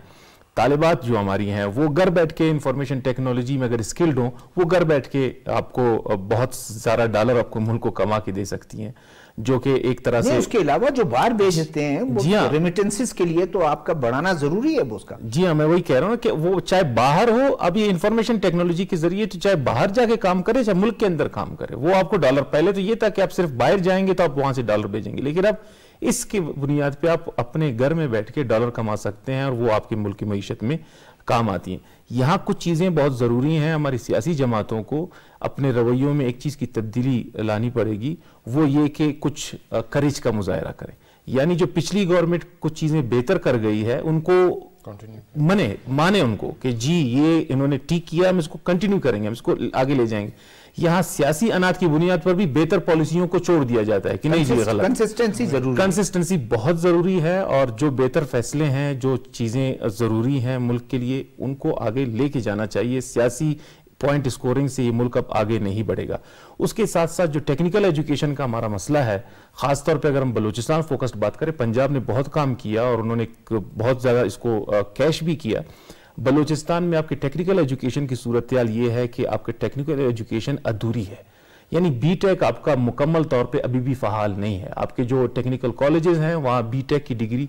तालिबात जो हमारी हैं वो घर बैठ के इंफॉर्मेशन टेक्नोलॉजी में अगर स्किल्ड हों वो घर बैठ के आपको बहुत सारा डॉलर आपको मुल्क को कमा के दे सकती हैं जो कि एक तरह से उसके अलावा जो बाहर भेजते हैं जी हाँ रेमिटेंसिस के लिए तो आपका बढ़ाना जरूरी है उसका जी हाँ मैं वही कह रहा हूँ कि वो चाहे बाहर हो अब ये इंफॉर्मेशन टेक्नोलॉजी के जरिए तो चाहे बाहर जाके काम करे चाहे मुल्क के अंदर काम करे वो आपको डॉलर पहले तो ये था कि आप सिर्फ बाहर जाएंगे तो आप वहां से डॉलर भेजेंगे लेकिन अब इसकी बुनियाद पर आप अपने घर में बैठ के डॉलर कमा सकते हैं और वो आपके मुल्क की मीशत में काम आती हैं यहाँ कुछ चीज़ें बहुत ज़रूरी हैं हमारी सियासी जमातों को अपने रवैयों में एक चीज़ की तब्दीली लानी पड़ेगी वो ये कि कुछ करेज का मुजाहरा करें यानी जो पिछली गवर्नमेंट कुछ चीज़ें बेहतर कर गई है उनको मने माने उनको कि जी ये इन्होंने ठीक किया हम इसको कंटिन्यू करेंगे हम इसको आगे ले जाएंगे यहाँ सियासी अनाथ की बुनियाद पर भी बेहतर पॉलिसियों को छोड़ दिया जाता है कि नहीं जी गलत कंसिस्टेंसी जरूरी कंसिस्टेंसी बहुत जरूरी है और जो बेहतर फैसले हैं जो चीजें जरूरी हैं मुल्क के लिए उनको आगे लेके जाना चाहिए सियासी पॉइंट स्कोरिंग से ये मुल्क अब आगे नहीं बढ़ेगा उसके साथ साथ जो टेक्निकल एजुकेशन का हमारा मसला है खासतौर पर अगर हम बलूचिस्तान फोकस्ड बात करें पंजाब ने बहुत काम किया और उन्होंने बहुत ज़्यादा इसको कैश भी किया बलूचिस्तान में आपकी टेक्निकल एजुकेशन की सूरत ये है कि आपके टेक्निकल एजुकेशन अधूरी है यानी बीटेक आपका मुकम्मल तौर पे अभी भी फ़हाल नहीं है आपके जो टेक्निकल कॉलेजेस हैं वहाँ बीटेक की डिग्री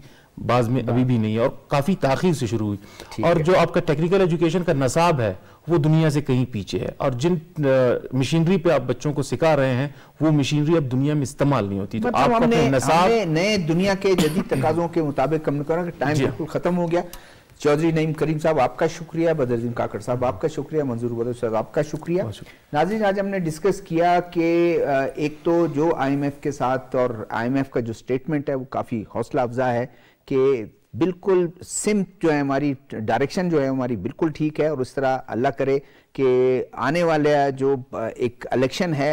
बाज में अभी भी हाँ। नहीं है और काफ़ी ताखिर से शुरू हुई और जो आपका टेक्निकल एजुकेशन का नसाब है वो दुनिया से कहीं पीछे है और जिन मशीनरी पे आप बच्चों को सिखा रहे हैं वो मशीनरी अब दुनिया में इस्तेमाल नहीं होती तो मतलब आपका नसाब नए दुनिया के जदीद तकाजों के मुताबिक कम टाइम बिल्कुल ख़त्म हो गया चौधरी नईम करीम साहब आपका शुक्रिया बदरुद्दीन काकड़ साहब आपका शुक्रिया मंजूर बदर साहब आपका शुक्रिया नाजिन आज हमने डिस्कस किया कि एक तो जो आईएमएफ के साथ और आईएमएफ का जो स्टेटमेंट है वो काफ़ी हौसला अफजा है कि बिल्कुल सिम जो है हमारी डायरेक्शन जो है हमारी बिल्कुल ठीक है और उस तरह अल्लाह करे कि आने वाला जो एक इलेक्शन है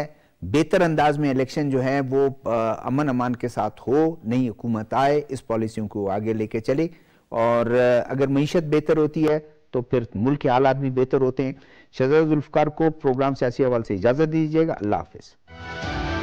बेहतर अंदाज में इलेक्शन जो है वो अमन अमान के साथ हो नई हुकूमत आए इस पॉलिसियों को आगे लेके चले और अगर मीशत बेहतर होती है तो फिर मुल्क के हालात भी बेहतर होते हैं शहजाद को प्रोग्राम सियासी हवाले से इजाज़त दीजिएगा अल्लाह हाफिज़